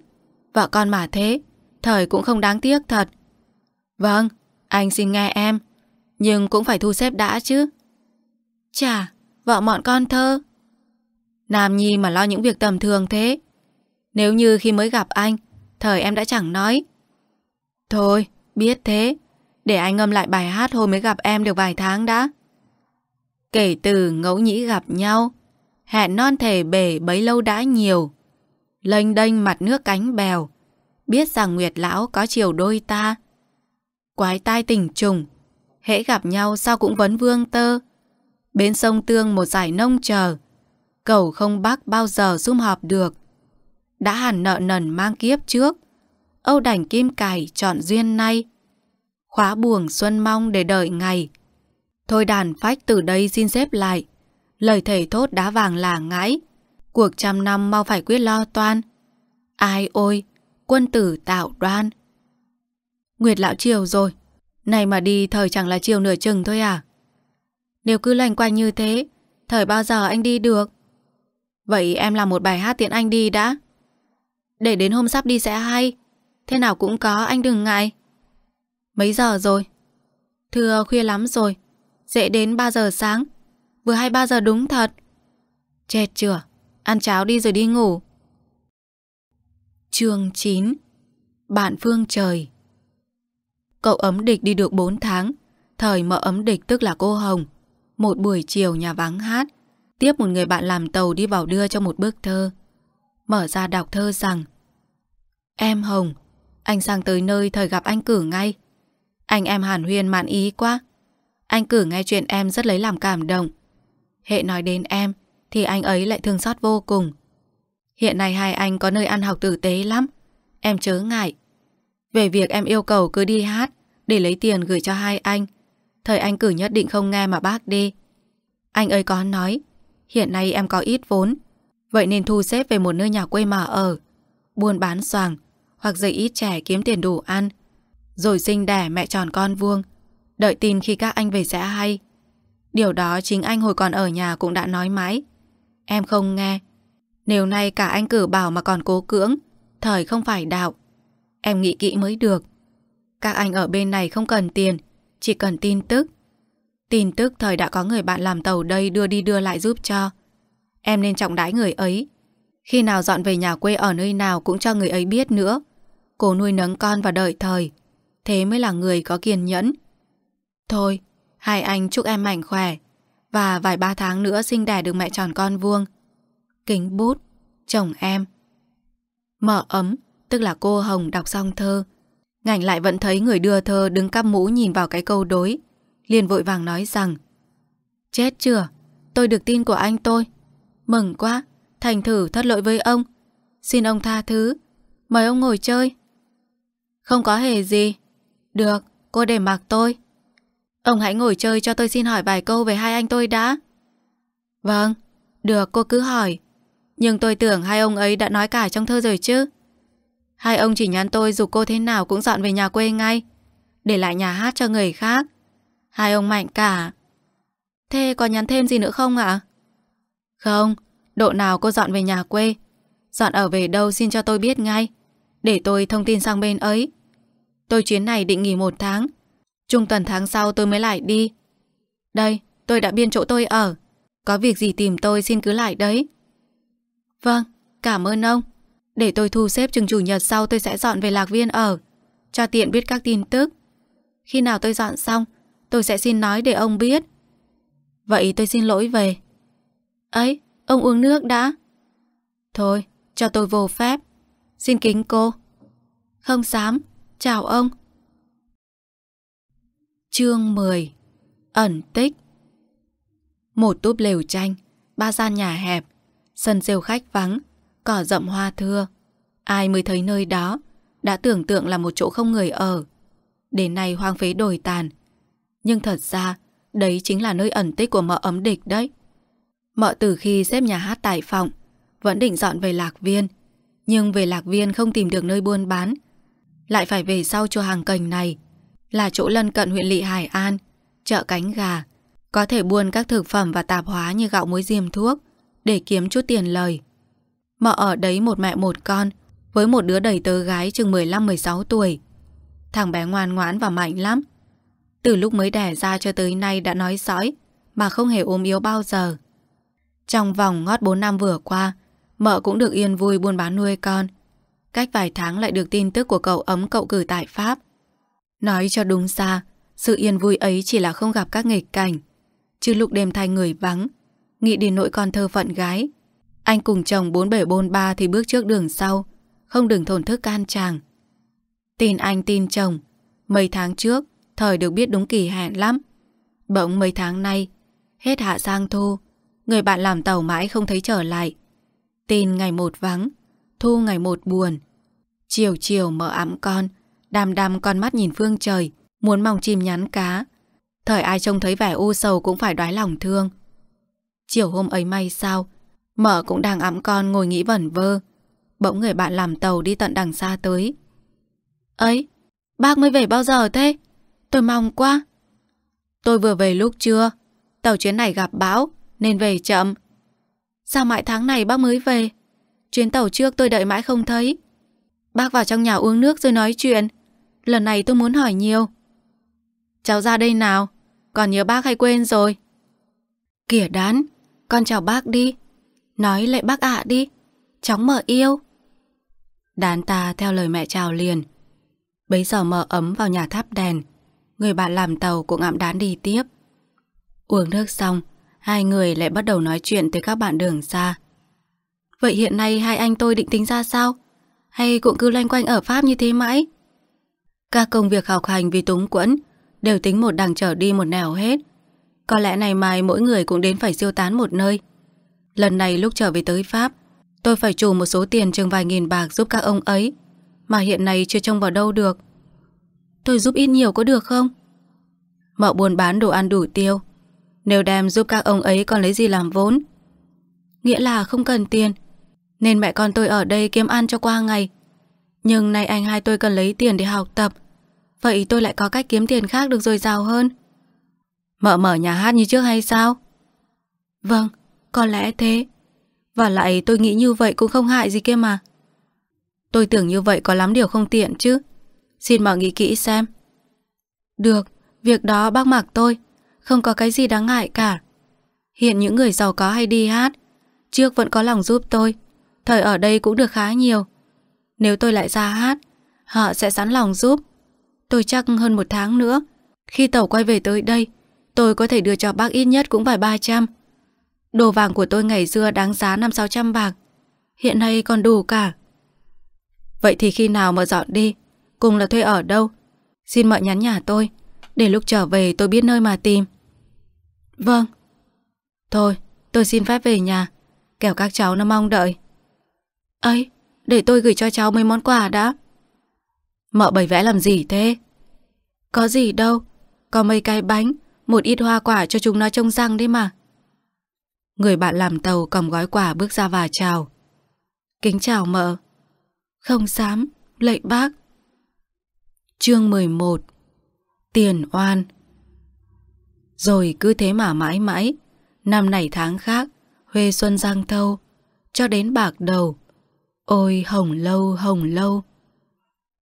S1: vợ con mà thế, thời cũng không đáng tiếc thật. Vâng, anh xin nghe em. Nhưng cũng phải thu xếp đã chứ Chà Vợ mọn con thơ Nam Nhi mà lo những việc tầm thường thế Nếu như khi mới gặp anh Thời em đã chẳng nói Thôi biết thế Để anh ngâm lại bài hát hồi mới gặp em được vài tháng đã Kể từ ngẫu nhĩ gặp nhau Hẹn non thể bể bấy lâu đã nhiều Lênh đênh mặt nước cánh bèo Biết rằng Nguyệt Lão có chiều đôi ta Quái tai tình trùng hễ gặp nhau sao cũng vấn vương tơ. Bên sông Tương một giải nông chờ, cầu không bác bao giờ sum họp được. Đã hẳn nợ nần mang kiếp trước, Âu đảnh kim cài chọn duyên nay. Khóa buồng xuân mong để đợi ngày. Thôi đàn phách từ đây xin xếp lại. Lời thầy thốt đá vàng là ngãi. Cuộc trăm năm mau phải quyết lo toan. Ai ôi, quân tử tạo đoan. Nguyệt lão chiều rồi, này mà đi thời chẳng là chiều nửa chừng thôi à? Nếu cứ lành quanh như thế, thời bao giờ anh đi được? Vậy em làm một bài hát tiện anh đi đã. Để đến hôm sắp đi sẽ hay. Thế nào cũng có, anh đừng ngại. Mấy giờ rồi? Thưa khuya lắm rồi. Dễ đến 3 giờ sáng. Vừa hay 3 giờ đúng thật. chệt chưa? Ăn cháo đi rồi đi ngủ. chương 9 Bạn Phương Trời Cậu ấm địch đi được 4 tháng Thời mợ ấm địch tức là cô Hồng Một buổi chiều nhà vắng hát Tiếp một người bạn làm tàu đi vào đưa cho một bức thơ Mở ra đọc thơ rằng Em Hồng Anh sang tới nơi thời gặp anh cử ngay Anh em Hàn Huyên mạn ý quá Anh cử nghe chuyện em rất lấy làm cảm động Hệ nói đến em Thì anh ấy lại thương xót vô cùng Hiện nay hai anh có nơi ăn học tử tế lắm Em chớ ngại về việc em yêu cầu cứ đi hát Để lấy tiền gửi cho hai anh Thời anh cử nhất định không nghe mà bác đi Anh ấy có nói Hiện nay em có ít vốn Vậy nên thu xếp về một nơi nhà quê mà ở Buôn bán xoàng Hoặc dạy ít trẻ kiếm tiền đủ ăn Rồi sinh đẻ mẹ tròn con vuông Đợi tin khi các anh về sẽ hay Điều đó chính anh hồi còn ở nhà cũng đã nói mãi Em không nghe Nếu nay cả anh cử bảo mà còn cố cưỡng Thời không phải đạo Em nghĩ kỹ mới được Các anh ở bên này không cần tiền Chỉ cần tin tức Tin tức thời đã có người bạn làm tàu đây đưa đi đưa lại giúp cho Em nên trọng đãi người ấy Khi nào dọn về nhà quê ở nơi nào cũng cho người ấy biết nữa Cô nuôi nấng con và đợi thời Thế mới là người có kiên nhẫn Thôi, hai anh chúc em mạnh khỏe Và vài ba tháng nữa sinh đẻ được mẹ tròn con vuông Kính bút, chồng em Mở ấm tức là cô Hồng đọc xong thơ. Ngảnh lại vẫn thấy người đưa thơ đứng căm mũ nhìn vào cái câu đối. Liền vội vàng nói rằng Chết chưa? Tôi được tin của anh tôi. Mừng quá, thành thử thất lỗi với ông. Xin ông tha thứ, mời ông ngồi chơi. Không có hề gì. Được, cô để mặc tôi. Ông hãy ngồi chơi cho tôi xin hỏi vài câu về hai anh tôi đã. Vâng, được cô cứ hỏi. Nhưng tôi tưởng hai ông ấy đã nói cả trong thơ rồi chứ. Hai ông chỉ nhắn tôi dù cô thế nào cũng dọn về nhà quê ngay. Để lại nhà hát cho người khác. Hai ông mạnh cả. Thế có nhắn thêm gì nữa không ạ? Không, độ nào cô dọn về nhà quê. Dọn ở về đâu xin cho tôi biết ngay. Để tôi thông tin sang bên ấy. Tôi chuyến này định nghỉ một tháng. Trung tuần tháng sau tôi mới lại đi. Đây, tôi đã biên chỗ tôi ở. Có việc gì tìm tôi xin cứ lại đấy. Vâng, cảm ơn ông. Để tôi thu xếp chừng chủ nhật sau tôi sẽ dọn về Lạc Viên ở. Cho tiện biết các tin tức. Khi nào tôi dọn xong, tôi sẽ xin nói để ông biết. Vậy tôi xin lỗi về. Ấy, ông uống nước đã. Thôi, cho tôi vô phép. Xin kính cô. Không dám. Chào ông. Chương 10 Ẩn tích Một túp lều tranh, ba gian nhà hẹp, sân rêu khách vắng, cỏ rậm hoa thưa. Ai mới thấy nơi đó, đã tưởng tượng là một chỗ không người ở. Đến nay hoang phế đổi tàn. Nhưng thật ra, đấy chính là nơi ẩn tích của mợ ấm địch đấy. Mợ từ khi xếp nhà hát tại phòng, vẫn định dọn về Lạc Viên. Nhưng về Lạc Viên không tìm được nơi buôn bán. Lại phải về sau cho hàng cành này, là chỗ lân cận huyện Lị Hải An, chợ cánh gà, có thể buôn các thực phẩm và tạp hóa như gạo muối diêm thuốc để kiếm chút tiền lời. Mà ở đấy một mẹ một con Với một đứa đầy tớ gái chừng 15-16 tuổi Thằng bé ngoan ngoãn và mạnh lắm Từ lúc mới đẻ ra cho tới nay đã nói sõi Mà không hề ốm yếu bao giờ Trong vòng ngót 4 năm vừa qua Mợ cũng được yên vui buôn bán nuôi con Cách vài tháng lại được tin tức của cậu ấm cậu cử tại Pháp Nói cho đúng ra Sự yên vui ấy chỉ là không gặp các nghịch cảnh Chứ lúc đêm thay người vắng Nghĩ đến nội con thơ phận gái anh cùng chồng bốn bể bôn ba thì bước trước đường sau, không đừng thổn thức can chàng. Tin anh tin chồng, mấy tháng trước, thời được biết đúng kỳ hạn lắm. Bỗng mấy tháng nay, hết hạ sang thu, người bạn làm tàu mãi không thấy trở lại. Tin ngày một vắng, thu ngày một buồn. Chiều chiều mở ấm con, đam đam con mắt nhìn phương trời, muốn mong chim nhắn cá. Thời ai trông thấy vẻ u sầu cũng phải đoái lòng thương. Chiều hôm ấy may sao, mợ cũng đang ẵm con ngồi nghĩ vẩn vơ. Bỗng người bạn làm tàu đi tận đằng xa tới. Ấy, bác mới về bao giờ thế? Tôi mong quá. Tôi vừa về lúc trưa. Tàu chuyến này gặp bão nên về chậm. Sao mãi tháng này bác mới về? Chuyến tàu trước tôi đợi mãi không thấy. Bác vào trong nhà uống nước rồi nói chuyện. Lần này tôi muốn hỏi nhiều. Cháu ra đây nào, còn nhớ bác hay quên rồi. Kìa đán, con chào bác đi. Nói lại bác ạ đi Cháu mợ yêu Đán ta theo lời mẹ chào liền Bấy giờ mở ấm vào nhà tháp đèn Người bạn làm tàu cũng ngạm đán đi tiếp Uống nước xong Hai người lại bắt đầu nói chuyện tới các bạn đường xa Vậy hiện nay hai anh tôi định tính ra sao? Hay cũng cứ loanh quanh ở Pháp như thế mãi? Các công việc học hành vì túng quẫn Đều tính một đằng trở đi một nẻo hết Có lẽ này mai mỗi người cũng đến phải siêu tán một nơi Lần này lúc trở về tới Pháp Tôi phải chủ một số tiền chừng vài nghìn bạc giúp các ông ấy Mà hiện nay chưa trông vào đâu được Tôi giúp ít nhiều có được không? mợ buôn bán đồ ăn đủ tiêu Nếu đem giúp các ông ấy còn lấy gì làm vốn Nghĩa là không cần tiền Nên mẹ con tôi ở đây kiếm ăn cho qua ngày Nhưng nay anh hai tôi cần lấy tiền để học tập Vậy tôi lại có cách kiếm tiền khác được dồi dào hơn Mợ mở nhà hát như trước hay sao? Vâng có lẽ thế. Và lại tôi nghĩ như vậy cũng không hại gì kia mà. Tôi tưởng như vậy có lắm điều không tiện chứ. Xin mọi nghĩ kỹ xem. Được, việc đó bác mặc tôi. Không có cái gì đáng ngại cả. Hiện những người giàu có hay đi hát. Trước vẫn có lòng giúp tôi. Thời ở đây cũng được khá nhiều. Nếu tôi lại ra hát, họ sẽ sẵn lòng giúp. Tôi chắc hơn một tháng nữa. Khi tàu quay về tới đây, tôi có thể đưa cho bác ít nhất cũng vài ba trăm Đồ vàng của tôi ngày xưa đáng giá 5-600 bạc. Hiện nay còn đủ cả. Vậy thì khi nào mà dọn đi? Cùng là thuê ở đâu? Xin mợ nhắn nhà tôi. Để lúc trở về tôi biết nơi mà tìm. Vâng. Thôi, tôi xin phép về nhà. Kẻo các cháu nó mong đợi. ấy để tôi gửi cho cháu mấy món quà đã. Mợ bày vẽ làm gì thế? Có gì đâu. Có mấy cái bánh, một ít hoa quả cho chúng nó trông răng đấy mà. Người bạn làm tàu cầm gói quà bước ra và chào. Kính chào mợ. Không dám, lệnh bác. Chương 11 Tiền oan Rồi cứ thế mà mãi mãi, năm này tháng khác, Huê Xuân Giang Thâu, cho đến bạc đầu. Ôi hồng lâu, hồng lâu.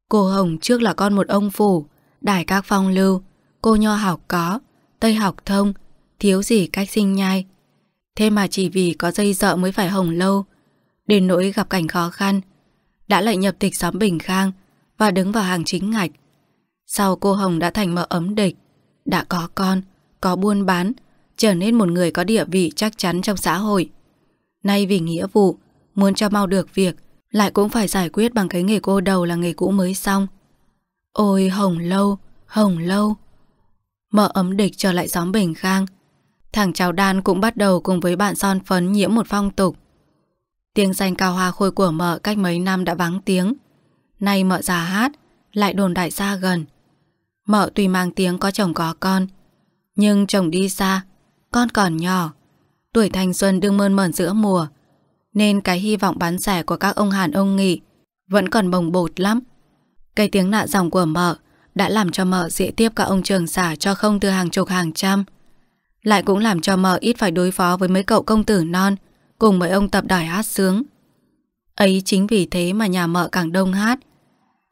S1: Cô Hồng trước là con một ông phủ, đại các phong lưu, cô nho học có, tây học thông, thiếu gì cách sinh nhai, Thế mà chỉ vì có dây dợ mới phải hồng lâu Đến nỗi gặp cảnh khó khăn Đã lại nhập tịch xóm Bình Khang Và đứng vào hàng chính ngạch Sau cô Hồng đã thành mở ấm địch Đã có con Có buôn bán Trở nên một người có địa vị chắc chắn trong xã hội Nay vì nghĩa vụ Muốn cho mau được việc Lại cũng phải giải quyết bằng cái nghề cô đầu là nghề cũ mới xong Ôi Hồng Lâu Hồng Lâu mở ấm địch trở lại xóm Bình Khang Thằng cháu đan cũng bắt đầu cùng với bạn son phấn nhiễm một phong tục. Tiếng danh cao hoa khôi của mợ cách mấy năm đã vắng tiếng. Nay mợ già hát, lại đồn đại xa gần. Mợ tuy mang tiếng có chồng có con, nhưng chồng đi xa, con còn nhỏ. Tuổi thanh xuân đương mơn mởn giữa mùa, nên cái hy vọng bán rẻ của các ông Hàn ông Nghị vẫn còn bồng bột lắm. cây tiếng nạ dòng của mợ đã làm cho mợ dễ tiếp các ông trường giả cho không từ hàng chục hàng trăm lại cũng làm cho mợ ít phải đối phó với mấy cậu công tử non, cùng mấy ông tập đòi hát sướng. Ấy chính vì thế mà nhà mợ càng đông hát.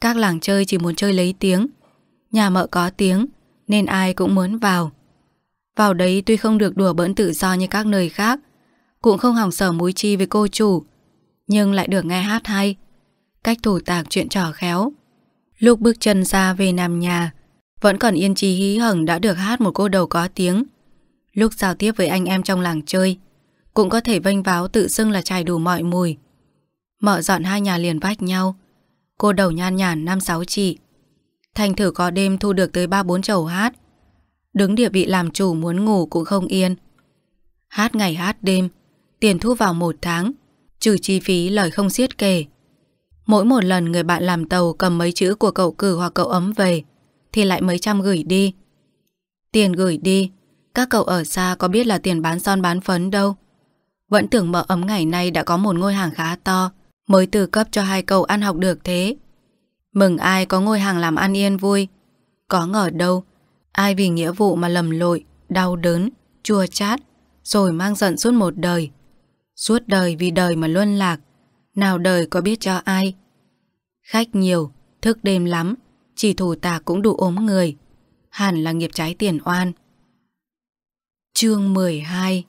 S1: Các làng chơi chỉ muốn chơi lấy tiếng. Nhà mợ có tiếng, nên ai cũng muốn vào. Vào đấy tuy không được đùa bỡn tự do như các nơi khác, cũng không hỏng sở mũi chi với cô chủ, nhưng lại được nghe hát hay. Cách thủ tạc chuyện trò khéo. Lúc bước chân ra về nằm nhà, vẫn còn yên trí hí hửng đã được hát một cô đầu có tiếng, Lúc giao tiếp với anh em trong làng chơi Cũng có thể vênh váo tự xưng là chài đủ mọi mùi mợ dọn hai nhà liền vách nhau Cô đầu nhan nhản năm sáu chị Thành thử có đêm thu được tới ba bốn chầu hát Đứng địa vị làm chủ muốn ngủ cũng không yên Hát ngày hát đêm Tiền thu vào một tháng Trừ chi phí lời không xiết kể Mỗi một lần người bạn làm tàu cầm mấy chữ của cậu cử hoặc cậu ấm về Thì lại mấy trăm gửi đi Tiền gửi đi các cậu ở xa có biết là tiền bán son bán phấn đâu Vẫn tưởng mở ấm ngày nay đã có một ngôi hàng khá to Mới từ cấp cho hai cậu ăn học được thế Mừng ai có ngôi hàng làm ăn yên vui Có ngờ đâu Ai vì nghĩa vụ mà lầm lội Đau đớn, chua chát Rồi mang giận suốt một đời Suốt đời vì đời mà luân lạc Nào đời có biết cho ai Khách nhiều, thức đêm lắm Chỉ thủ tạc cũng đủ ốm người Hẳn là nghiệp trái tiền oan Chương 12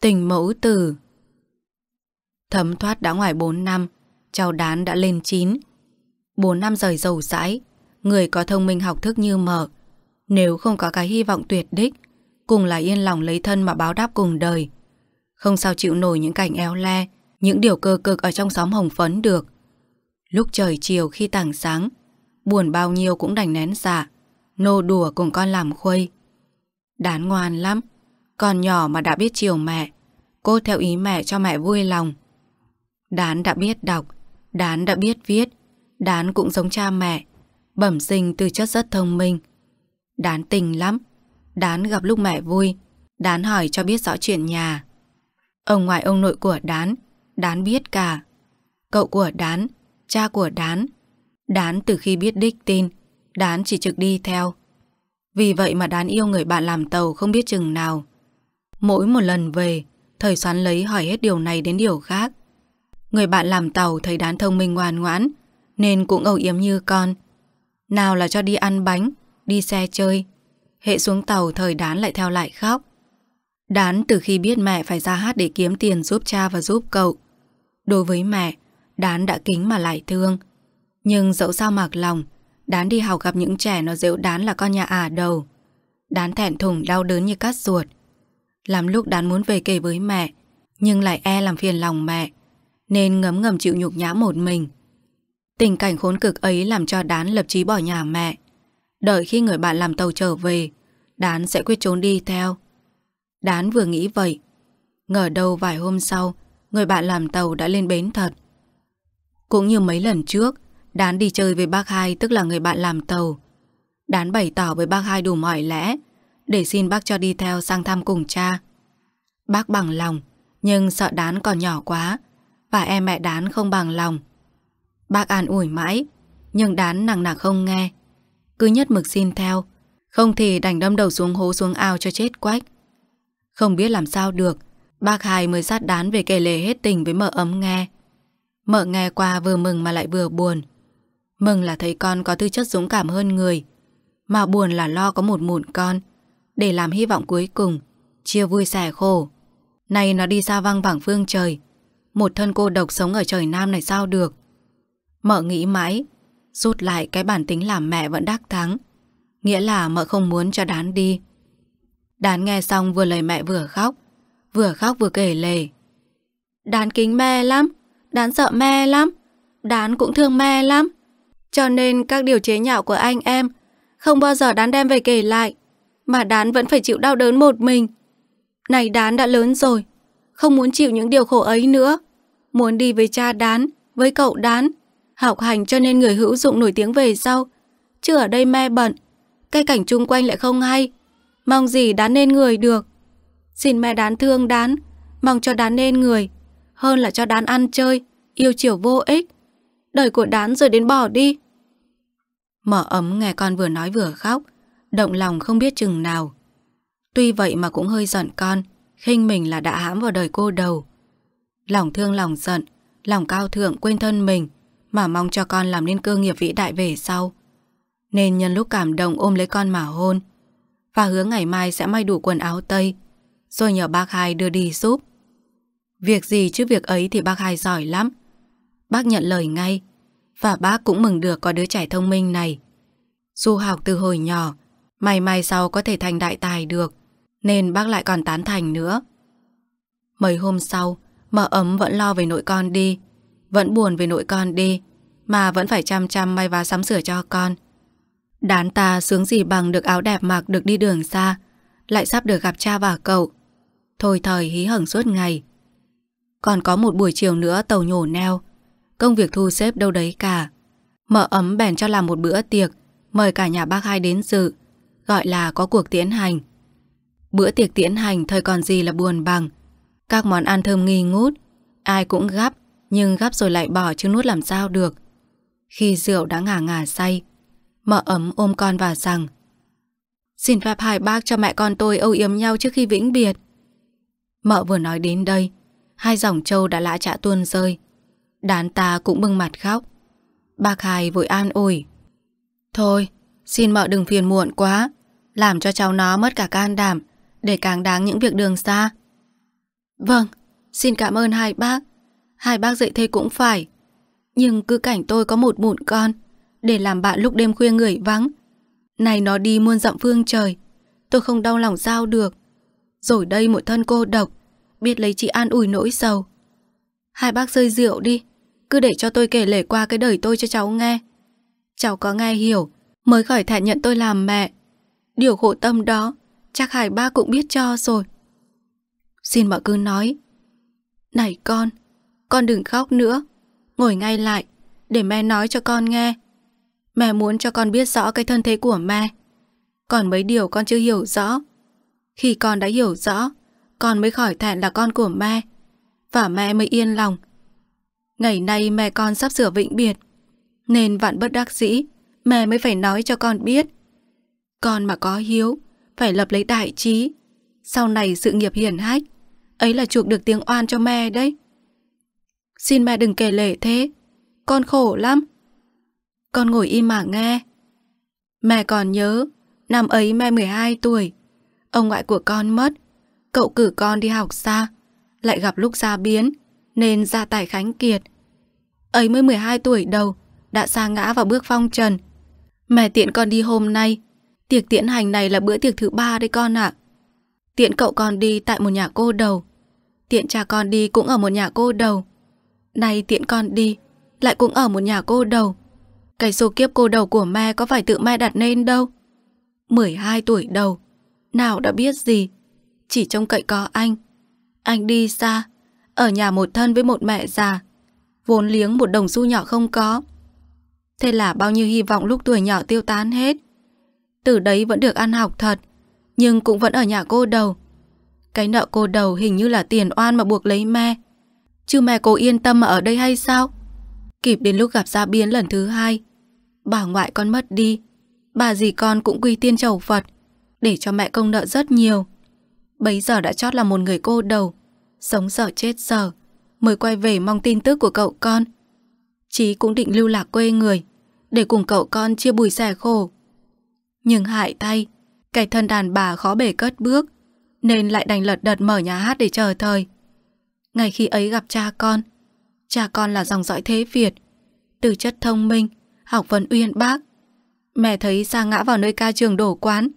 S1: Tình mẫu tử Thấm thoát đã ngoài 4 năm, cháu đán đã lên 9. 4 năm rời giàu rãi, người có thông minh học thức như mở. Nếu không có cái hy vọng tuyệt đích, cùng là yên lòng lấy thân mà báo đáp cùng đời. Không sao chịu nổi những cảnh éo le, những điều cơ cực ở trong xóm hồng phấn được. Lúc trời chiều khi tảng sáng, buồn bao nhiêu cũng đành nén dạ, nô đùa cùng con làm khuây. Đán ngoan lắm, còn nhỏ mà đã biết chiều mẹ Cô theo ý mẹ cho mẹ vui lòng Đán đã biết đọc Đán đã biết viết Đán cũng giống cha mẹ Bẩm sinh từ chất rất thông minh Đán tình lắm Đán gặp lúc mẹ vui Đán hỏi cho biết rõ chuyện nhà Ông ngoại ông nội của Đán Đán biết cả Cậu của Đán Cha của Đán Đán từ khi biết đích tin Đán chỉ trực đi theo Vì vậy mà Đán yêu người bạn làm tàu không biết chừng nào Mỗi một lần về, thời xoắn lấy hỏi hết điều này đến điều khác. Người bạn làm tàu thấy đán thông minh ngoan ngoãn, nên cũng âu yếm như con. Nào là cho đi ăn bánh, đi xe chơi. Hệ xuống tàu thời đán lại theo lại khóc. Đán từ khi biết mẹ phải ra hát để kiếm tiền giúp cha và giúp cậu. Đối với mẹ, đán đã kính mà lại thương. Nhưng dẫu sao mặc lòng, đán đi học gặp những trẻ nó dễu đán là con nhà ả đầu. Đán thẹn thùng đau đớn như cắt ruột. Lắm lúc đán muốn về kể với mẹ Nhưng lại e làm phiền lòng mẹ Nên ngấm ngầm chịu nhục nhã một mình Tình cảnh khốn cực ấy làm cho đán lập chí bỏ nhà mẹ Đợi khi người bạn làm tàu trở về Đán sẽ quyết trốn đi theo Đán vừa nghĩ vậy Ngờ đâu vài hôm sau Người bạn làm tàu đã lên bến thật Cũng như mấy lần trước Đán đi chơi với bác hai Tức là người bạn làm tàu Đán bày tỏ với bác hai đủ mọi lẽ để xin bác cho đi theo sang thăm cùng cha. Bác bằng lòng, nhưng sợ đán còn nhỏ quá, và em mẹ đán không bằng lòng. Bác an ủi mãi, nhưng đán nặng nặng không nghe. Cứ nhất mực xin theo, không thì đành đâm đầu xuống hố xuống ao cho chết quách. Không biết làm sao được, bác hai mới sát đán về kể lể hết tình với mợ ấm nghe. Mợ nghe qua vừa mừng mà lại vừa buồn. Mừng là thấy con có tư chất dũng cảm hơn người, mà buồn là lo có một mụn con để làm hy vọng cuối cùng, chia vui sẻ khổ. Nay nó đi xa văng vẳng phương trời, một thân cô độc sống ở trời Nam này sao được. Mợ nghĩ mãi, rút lại cái bản tính làm mẹ vẫn đắc thắng, nghĩa là mợ không muốn cho đán đi. Đán nghe xong vừa lời mẹ vừa khóc, vừa khóc vừa kể lề Đán kính mẹ lắm, đán sợ mẹ lắm, đán cũng thương mẹ lắm. Cho nên các điều chế nhạo của anh em không bao giờ đán đem về kể lại mà đán vẫn phải chịu đau đớn một mình. Này đán đã lớn rồi, không muốn chịu những điều khổ ấy nữa. Muốn đi với cha đán, với cậu đán, học hành cho nên người hữu dụng nổi tiếng về sau. Chứ ở đây me bận, cây cảnh chung quanh lại không hay. Mong gì đán nên người được. Xin mẹ đán thương đán, mong cho đán nên người. Hơn là cho đán ăn chơi, yêu chiều vô ích. Đời của đán rồi đến bỏ đi. Mở ấm nghe con vừa nói vừa khóc, động lòng không biết chừng nào. Tuy vậy mà cũng hơi giận con, khinh mình là đã hãm vào đời cô đầu. Lòng thương lòng giận, lòng cao thượng quên thân mình, mà mong cho con làm nên cơ nghiệp vĩ đại về sau. Nên nhân lúc cảm động ôm lấy con mà hôn. Và hứa ngày mai sẽ may đủ quần áo Tây, rồi nhờ bác hai đưa đi giúp. Việc gì chứ việc ấy thì bác hai giỏi lắm. Bác nhận lời ngay, và bác cũng mừng được có đứa trẻ thông minh này. Du học từ hồi nhỏ, May may sau có thể thành đại tài được Nên bác lại còn tán thành nữa Mấy hôm sau Mợ ấm vẫn lo về nội con đi Vẫn buồn về nội con đi Mà vẫn phải chăm chăm may vá sắm sửa cho con Đán ta sướng gì bằng được áo đẹp mặc được đi đường xa Lại sắp được gặp cha và cậu Thôi thời hí hửng suốt ngày Còn có một buổi chiều nữa tàu nhổ neo Công việc thu xếp đâu đấy cả Mợ ấm bèn cho làm một bữa tiệc Mời cả nhà bác hai đến dự gọi là có cuộc tiễn hành. Bữa tiệc tiễn hành thời còn gì là buồn bằng. Các món ăn thơm nghi ngút, ai cũng gắp, nhưng gắp rồi lại bỏ chứ nuốt làm sao được. Khi rượu đã ngả ngả say, mợ ấm ôm con vào rằng Xin phép hai bác cho mẹ con tôi âu yếm nhau trước khi vĩnh biệt. Mợ vừa nói đến đây, hai dòng trâu đã lã chạ tuôn rơi. Đán ta cũng bưng mặt khóc. Bác hai vội an ủi. Thôi, Xin mợ đừng phiền muộn quá Làm cho cháu nó mất cả can đảm Để càng đáng những việc đường xa Vâng Xin cảm ơn hai bác Hai bác dạy thế cũng phải Nhưng cứ cảnh tôi có một mụn con Để làm bạn lúc đêm khuya người vắng Này nó đi muôn dặm phương trời Tôi không đau lòng sao được Rồi đây một thân cô độc Biết lấy chị an ủi nỗi sầu Hai bác rơi rượu đi Cứ để cho tôi kể lể qua cái đời tôi cho cháu nghe Cháu có nghe hiểu mới khỏi thả nhận tôi làm mẹ. Điều khổ tâm đó, chắc Hải ba cũng biết cho rồi. Xin bà cứ nói. Này con, con đừng khóc nữa. Ngồi ngay lại, để mẹ nói cho con nghe. Mẹ muốn cho con biết rõ cái thân thế của mẹ. Còn mấy điều con chưa hiểu rõ. Khi con đã hiểu rõ, con mới khỏi thẹn là con của mẹ. Và mẹ mới yên lòng. Ngày nay mẹ con sắp sửa vĩnh biệt. Nên vạn bất đắc dĩ, mẹ mới phải nói cho con biết. Con mà có hiếu, phải lập lấy đại trí. Sau này sự nghiệp hiển hách, ấy là chuộc được tiếng oan cho mẹ đấy. Xin mẹ đừng kể lể thế, con khổ lắm. Con ngồi im mà nghe. Mẹ còn nhớ, năm ấy mẹ 12 tuổi, ông ngoại của con mất, cậu cử con đi học xa, lại gặp lúc gia biến, nên ra tại khánh kiệt. Ấy mới 12 tuổi đầu, đã xa ngã vào bước phong trần, Mẹ tiện con đi hôm nay. Tiệc tiễn hành này là bữa tiệc thứ ba đấy con ạ. À. Tiện cậu con đi tại một nhà cô đầu. Tiện cha con đi cũng ở một nhà cô đầu. Nay tiện con đi, lại cũng ở một nhà cô đầu. Cái số kiếp cô đầu của mẹ có phải tự mẹ đặt nên đâu. 12 tuổi đầu, nào đã biết gì. Chỉ trông cậy có anh. Anh đi xa, ở nhà một thân với một mẹ già. Vốn liếng một đồng xu nhỏ không có. Thế là bao nhiêu hy vọng lúc tuổi nhỏ tiêu tán hết. Từ đấy vẫn được ăn học thật, nhưng cũng vẫn ở nhà cô đầu. Cái nợ cô đầu hình như là tiền oan mà buộc lấy mẹ Chứ mẹ cô yên tâm mà ở đây hay sao? Kịp đến lúc gặp gia biến lần thứ hai, bà ngoại con mất đi. Bà dì con cũng quy tiên chầu Phật, để cho mẹ công nợ rất nhiều. Bấy giờ đã chót là một người cô đầu, sống sợ chết sợ, mới quay về mong tin tức của cậu con. Chí cũng định lưu lạc quê người, để cùng cậu con chia bùi xẻ khổ. Nhưng hại tay, cái thân đàn bà khó bể cất bước, nên lại đành lật đật mở nhà hát để chờ thời. Ngày khi ấy gặp cha con, cha con là dòng dõi thế Việt, từ chất thông minh, học vấn uyên bác. Mẹ thấy xa ngã vào nơi ca trường đổ quán,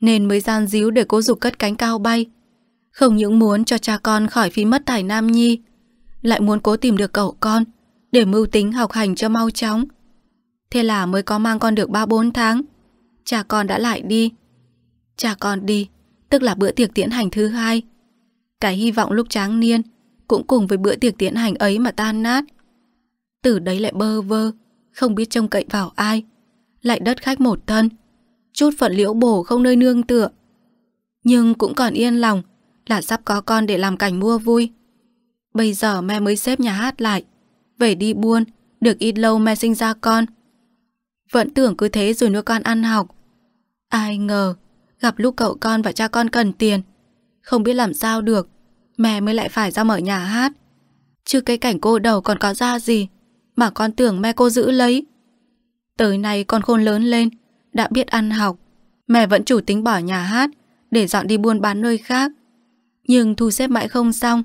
S1: nên mới gian díu để cố dục cất cánh cao bay. Không những muốn cho cha con khỏi phí mất tài nam nhi, lại muốn cố tìm được cậu con, để mưu tính học hành cho mau chóng. Thế là mới có mang con được 3-4 tháng. Cha con đã lại đi. Cha con đi, tức là bữa tiệc tiễn hành thứ hai. Cái hy vọng lúc tráng niên cũng cùng với bữa tiệc tiễn hành ấy mà tan nát. Từ đấy lại bơ vơ, không biết trông cậy vào ai. Lại đất khách một thân, chút phận liễu bổ không nơi nương tựa. Nhưng cũng còn yên lòng là sắp có con để làm cảnh mua vui. Bây giờ mẹ mới xếp nhà hát lại, về đi buôn, được ít lâu mẹ sinh ra con. Vẫn tưởng cứ thế rồi nuôi con ăn học. Ai ngờ, gặp lúc cậu con và cha con cần tiền. Không biết làm sao được, mẹ mới lại phải ra mở nhà hát. Chứ cái cảnh cô đầu còn có ra gì, mà con tưởng mẹ cô giữ lấy. Tới nay con khôn lớn lên, đã biết ăn học. Mẹ vẫn chủ tính bỏ nhà hát, để dọn đi buôn bán nơi khác. Nhưng thu xếp mãi không xong.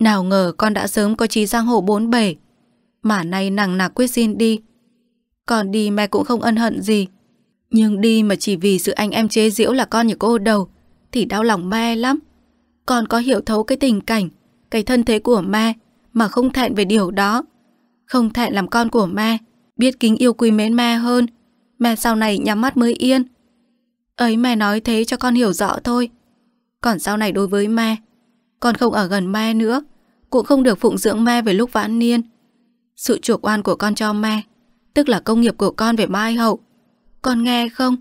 S1: Nào ngờ con đã sớm có trí giang hồ bốn bể, mà nay nàng nạc quyết xin đi. Còn đi mẹ cũng không ân hận gì. Nhưng đi mà chỉ vì sự anh em chế giễu là con nhà cô đầu thì đau lòng mẹ lắm. Con có hiểu thấu cái tình cảnh, cái thân thế của mẹ mà không thẹn về điều đó. Không thẹn làm con của mẹ, biết kính yêu quý mến mẹ hơn. Mẹ sau này nhắm mắt mới yên. Ấy mẹ nói thế cho con hiểu rõ thôi. Còn sau này đối với mẹ, con không ở gần mẹ nữa, cũng không được phụng dưỡng mẹ về lúc vãn niên. Sự chuộc oan của con cho mẹ Tức là công nghiệp của con về mai hậu Con nghe không?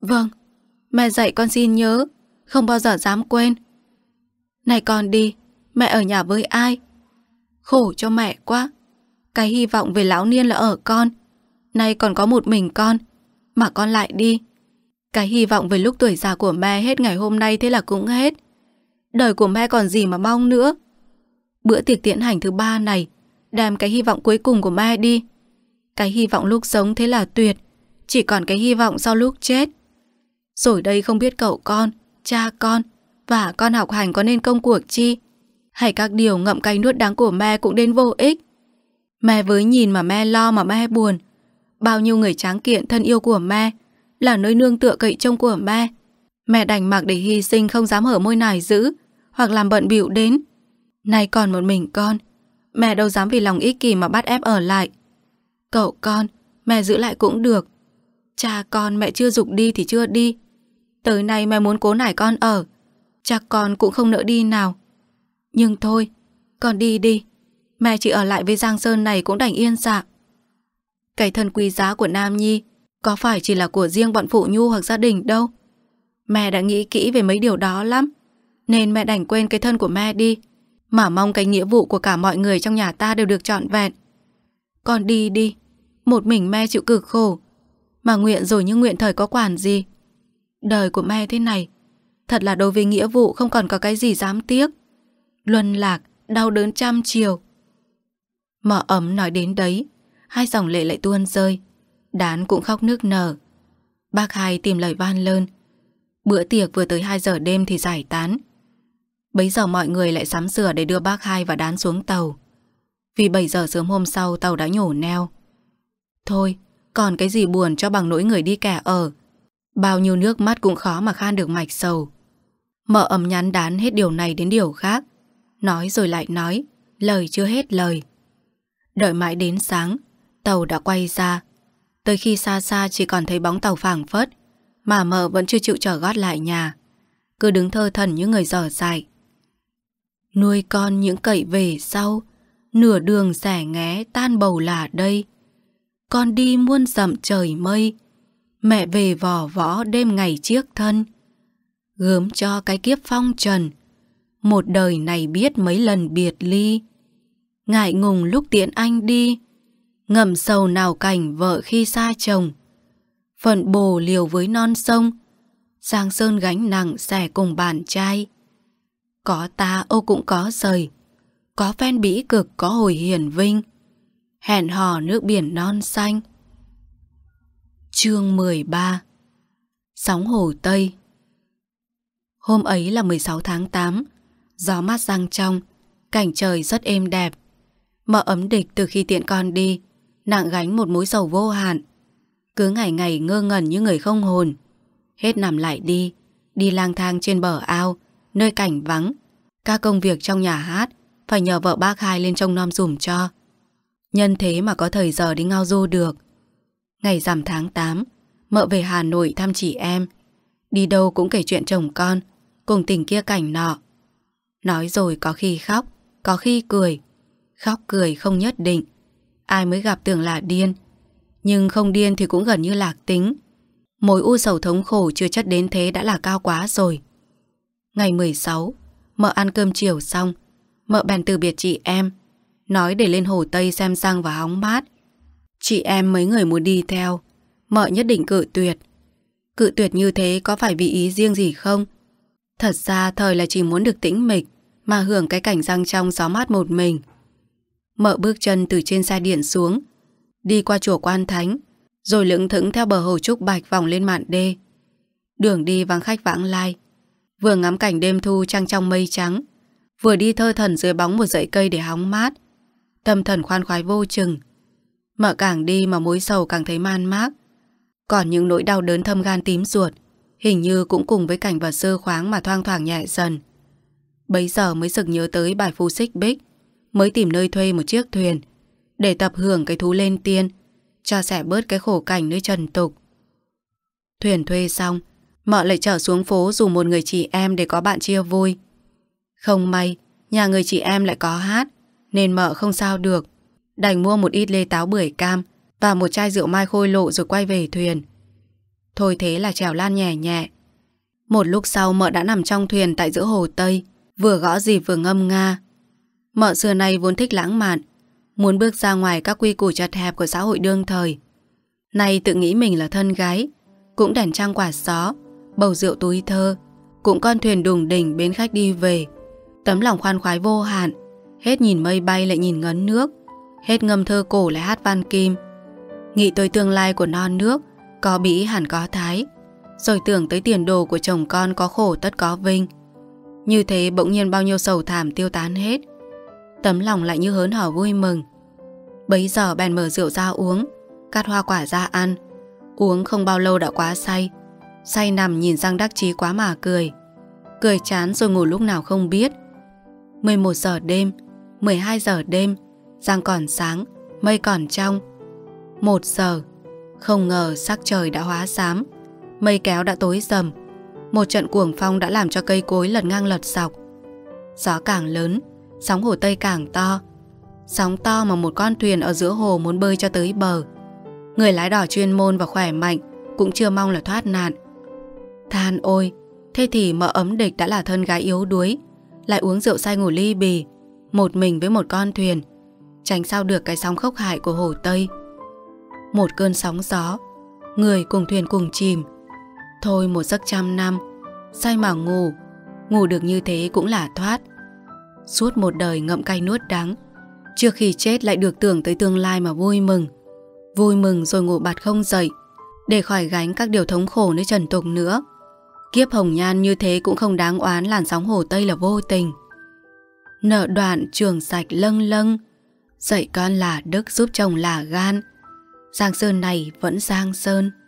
S1: Vâng Mẹ dạy con xin nhớ Không bao giờ dám quên Này con đi Mẹ ở nhà với ai? Khổ cho mẹ quá Cái hy vọng về lão niên là ở con Nay còn có một mình con Mà con lại đi Cái hy vọng về lúc tuổi già của mẹ hết ngày hôm nay thế là cũng hết Đời của mẹ còn gì mà mong nữa Bữa tiệc tiễn hành thứ ba này đem cái hy vọng cuối cùng của Mai đi. Cái hy vọng lúc sống thế là tuyệt, chỉ còn cái hy vọng sau lúc chết. Rồi đây không biết cậu con, cha con và con học hành có nên công cuộc chi. Hay các điều ngậm cay nuốt đắng của mẹ cũng đến vô ích. Mẹ với nhìn mà mẹ lo mà mẹ buồn. Bao nhiêu người tráng kiện thân yêu của mẹ là nơi nương tựa cậy trông của mẹ. Mẹ đành mặc để hy sinh không dám hở môi nải giữ hoặc làm bận bịu đến. Nay còn một mình con, Mẹ đâu dám vì lòng ích kỷ mà bắt ép ở lại Cậu con Mẹ giữ lại cũng được Cha con mẹ chưa dục đi thì chưa đi Tới nay mẹ muốn cố nải con ở Cha con cũng không nỡ đi nào Nhưng thôi Con đi đi Mẹ chỉ ở lại với Giang Sơn này cũng đành yên dạ Cái thân quý giá của Nam Nhi Có phải chỉ là của riêng bọn phụ nhu hoặc gia đình đâu Mẹ đã nghĩ kỹ về mấy điều đó lắm Nên mẹ đành quên cái thân của mẹ đi mà mong cái nghĩa vụ của cả mọi người trong nhà ta đều được trọn vẹn. Con đi đi, một mình me chịu cực khổ, mà nguyện rồi nhưng nguyện thời có quản gì. Đời của me thế này, thật là đối với nghĩa vụ không còn có cái gì dám tiếc. Luân lạc, đau đớn trăm chiều. Mỏ ấm nói đến đấy, hai dòng lệ lại tuôn rơi. Đán cũng khóc nước nở. Bác hai tìm lời van lơn. Bữa tiệc vừa tới 2 giờ đêm thì giải tán. Bấy giờ mọi người lại sắm sửa để đưa bác hai và đán xuống tàu. Vì 7 giờ sớm hôm sau tàu đã nhổ neo. Thôi, còn cái gì buồn cho bằng nỗi người đi kẻ ở. Bao nhiêu nước mắt cũng khó mà khan được mạch sầu. Mợ ầm nhắn đán hết điều này đến điều khác. Nói rồi lại nói, lời chưa hết lời. Đợi mãi đến sáng, tàu đã quay ra. Tới khi xa xa chỉ còn thấy bóng tàu phảng phất, mà mợ vẫn chưa chịu trở gót lại nhà. Cứ đứng thơ thần như người dở dại. Nuôi con những cậy về sau, nửa đường rẻ ngé tan bầu là đây. Con đi muôn dặm trời mây, mẹ về vò võ đêm ngày chiếc thân. Gớm cho cái kiếp phong trần, một đời này biết mấy lần biệt ly. Ngại ngùng lúc tiễn anh đi, ngậm sầu nào cảnh vợ khi xa chồng. Phận bồ liều với non sông, Giang Sơn gánh nặng xẻ cùng bạn trai. Có ta ô cũng có rời Có phen bĩ cực có hồi hiền vinh Hẹn hò nước biển non xanh Chương 13 Sóng Hồ Tây Hôm ấy là 16 tháng 8 Gió mát răng trong Cảnh trời rất êm đẹp Mợ ấm địch từ khi tiện con đi Nặng gánh một mối sầu vô hạn Cứ ngày ngày ngơ ngẩn như người không hồn Hết nằm lại đi Đi lang thang trên bờ ao nơi cảnh vắng. Các công việc trong nhà hát phải nhờ vợ bác hai lên trông nom dùm cho. Nhân thế mà có thời giờ đi ngao du được. Ngày rằm tháng 8, mợ về Hà Nội thăm chị em. Đi đâu cũng kể chuyện chồng con, cùng tình kia cảnh nọ. Nói rồi có khi khóc, có khi cười. Khóc cười không nhất định. Ai mới gặp tưởng là điên. Nhưng không điên thì cũng gần như lạc tính. Mối u sầu thống khổ chưa chất đến thế đã là cao quá rồi. Ngày 16, mợ ăn cơm chiều xong, mợ bèn từ biệt chị em, nói để lên hồ Tây xem răng và hóng mát. Chị em mấy người muốn đi theo, mợ nhất định cự tuyệt. Cự tuyệt như thế có phải vì ý riêng gì không? Thật ra thời là chỉ muốn được tĩnh mịch mà hưởng cái cảnh răng trong gió mát một mình. Mợ bước chân từ trên xe điện xuống, đi qua chùa Quan Thánh, rồi lững thững theo bờ hồ Trúc Bạch vòng lên mạn đê. Đường đi vắng khách vãng lai, vừa ngắm cảnh đêm thu trăng trong mây trắng, vừa đi thơ thần dưới bóng một dãy cây để hóng mát. Tâm thần khoan khoái vô chừng. Mợ càng đi mà mối sầu càng thấy man mác. Còn những nỗi đau đớn thâm gan tím ruột, hình như cũng cùng với cảnh vật sơ khoáng mà thoang thoảng nhẹ dần. Bấy giờ mới sực nhớ tới bài phu xích bích, mới tìm nơi thuê một chiếc thuyền, để tập hưởng cái thú lên tiên, cho sẻ bớt cái khổ cảnh nơi trần tục. Thuyền thuê xong, Mợ lại trở xuống phố dù một người chị em để có bạn chia vui. Không may, nhà người chị em lại có hát, nên mợ không sao được. Đành mua một ít lê táo bưởi cam và một chai rượu mai khôi lộ rồi quay về thuyền. Thôi thế là trèo lan nhẹ nhẹ. Một lúc sau mợ đã nằm trong thuyền tại giữa hồ Tây, vừa gõ gì vừa ngâm nga. Mợ xưa nay vốn thích lãng mạn, muốn bước ra ngoài các quy củ chặt hẹp của xã hội đương thời. Nay tự nghĩ mình là thân gái, cũng đèn trang quả gió, bầu rượu túi thơ, cũng con thuyền đùng đỉnh bến khách đi về. Tấm lòng khoan khoái vô hạn, hết nhìn mây bay lại nhìn ngấn nước, hết ngâm thơ cổ lại hát văn kim. Nghĩ tới tương lai của non nước, có bĩ hẳn có thái, rồi tưởng tới tiền đồ của chồng con có khổ tất có vinh. Như thế bỗng nhiên bao nhiêu sầu thảm tiêu tán hết. Tấm lòng lại như hớn hở vui mừng. Bấy giờ bèn mở rượu ra uống, cắt hoa quả ra ăn. Uống không bao lâu đã quá say, Say nằm nhìn Giang Đắc Chí quá mà cười Cười chán rồi ngủ lúc nào không biết 11 giờ đêm 12 giờ đêm Giang còn sáng Mây còn trong 1 giờ Không ngờ sắc trời đã hóa xám Mây kéo đã tối dầm Một trận cuồng phong đã làm cho cây cối lật ngang lật dọc Gió càng lớn Sóng hồ Tây càng to Sóng to mà một con thuyền ở giữa hồ muốn bơi cho tới bờ Người lái đỏ chuyên môn và khỏe mạnh Cũng chưa mong là thoát nạn Than ôi, thế thì mợ ấm địch đã là thân gái yếu đuối, lại uống rượu say ngủ ly bì, một mình với một con thuyền, tránh sao được cái sóng khốc hại của hồ Tây. Một cơn sóng gió, người cùng thuyền cùng chìm. Thôi một giấc trăm năm, say mà ngủ, ngủ được như thế cũng là thoát. Suốt một đời ngậm cay nuốt đắng, trước khi chết lại được tưởng tới tương lai mà vui mừng. Vui mừng rồi ngủ bạt không dậy, để khỏi gánh các điều thống khổ nơi trần tục nữa. Kiếp hồng nhan như thế cũng không đáng oán làn sóng hồ Tây là vô tình. Nợ đoạn trường sạch lâng lâng, dạy con là đức giúp chồng là gan. Giang sơn này vẫn giang sơn.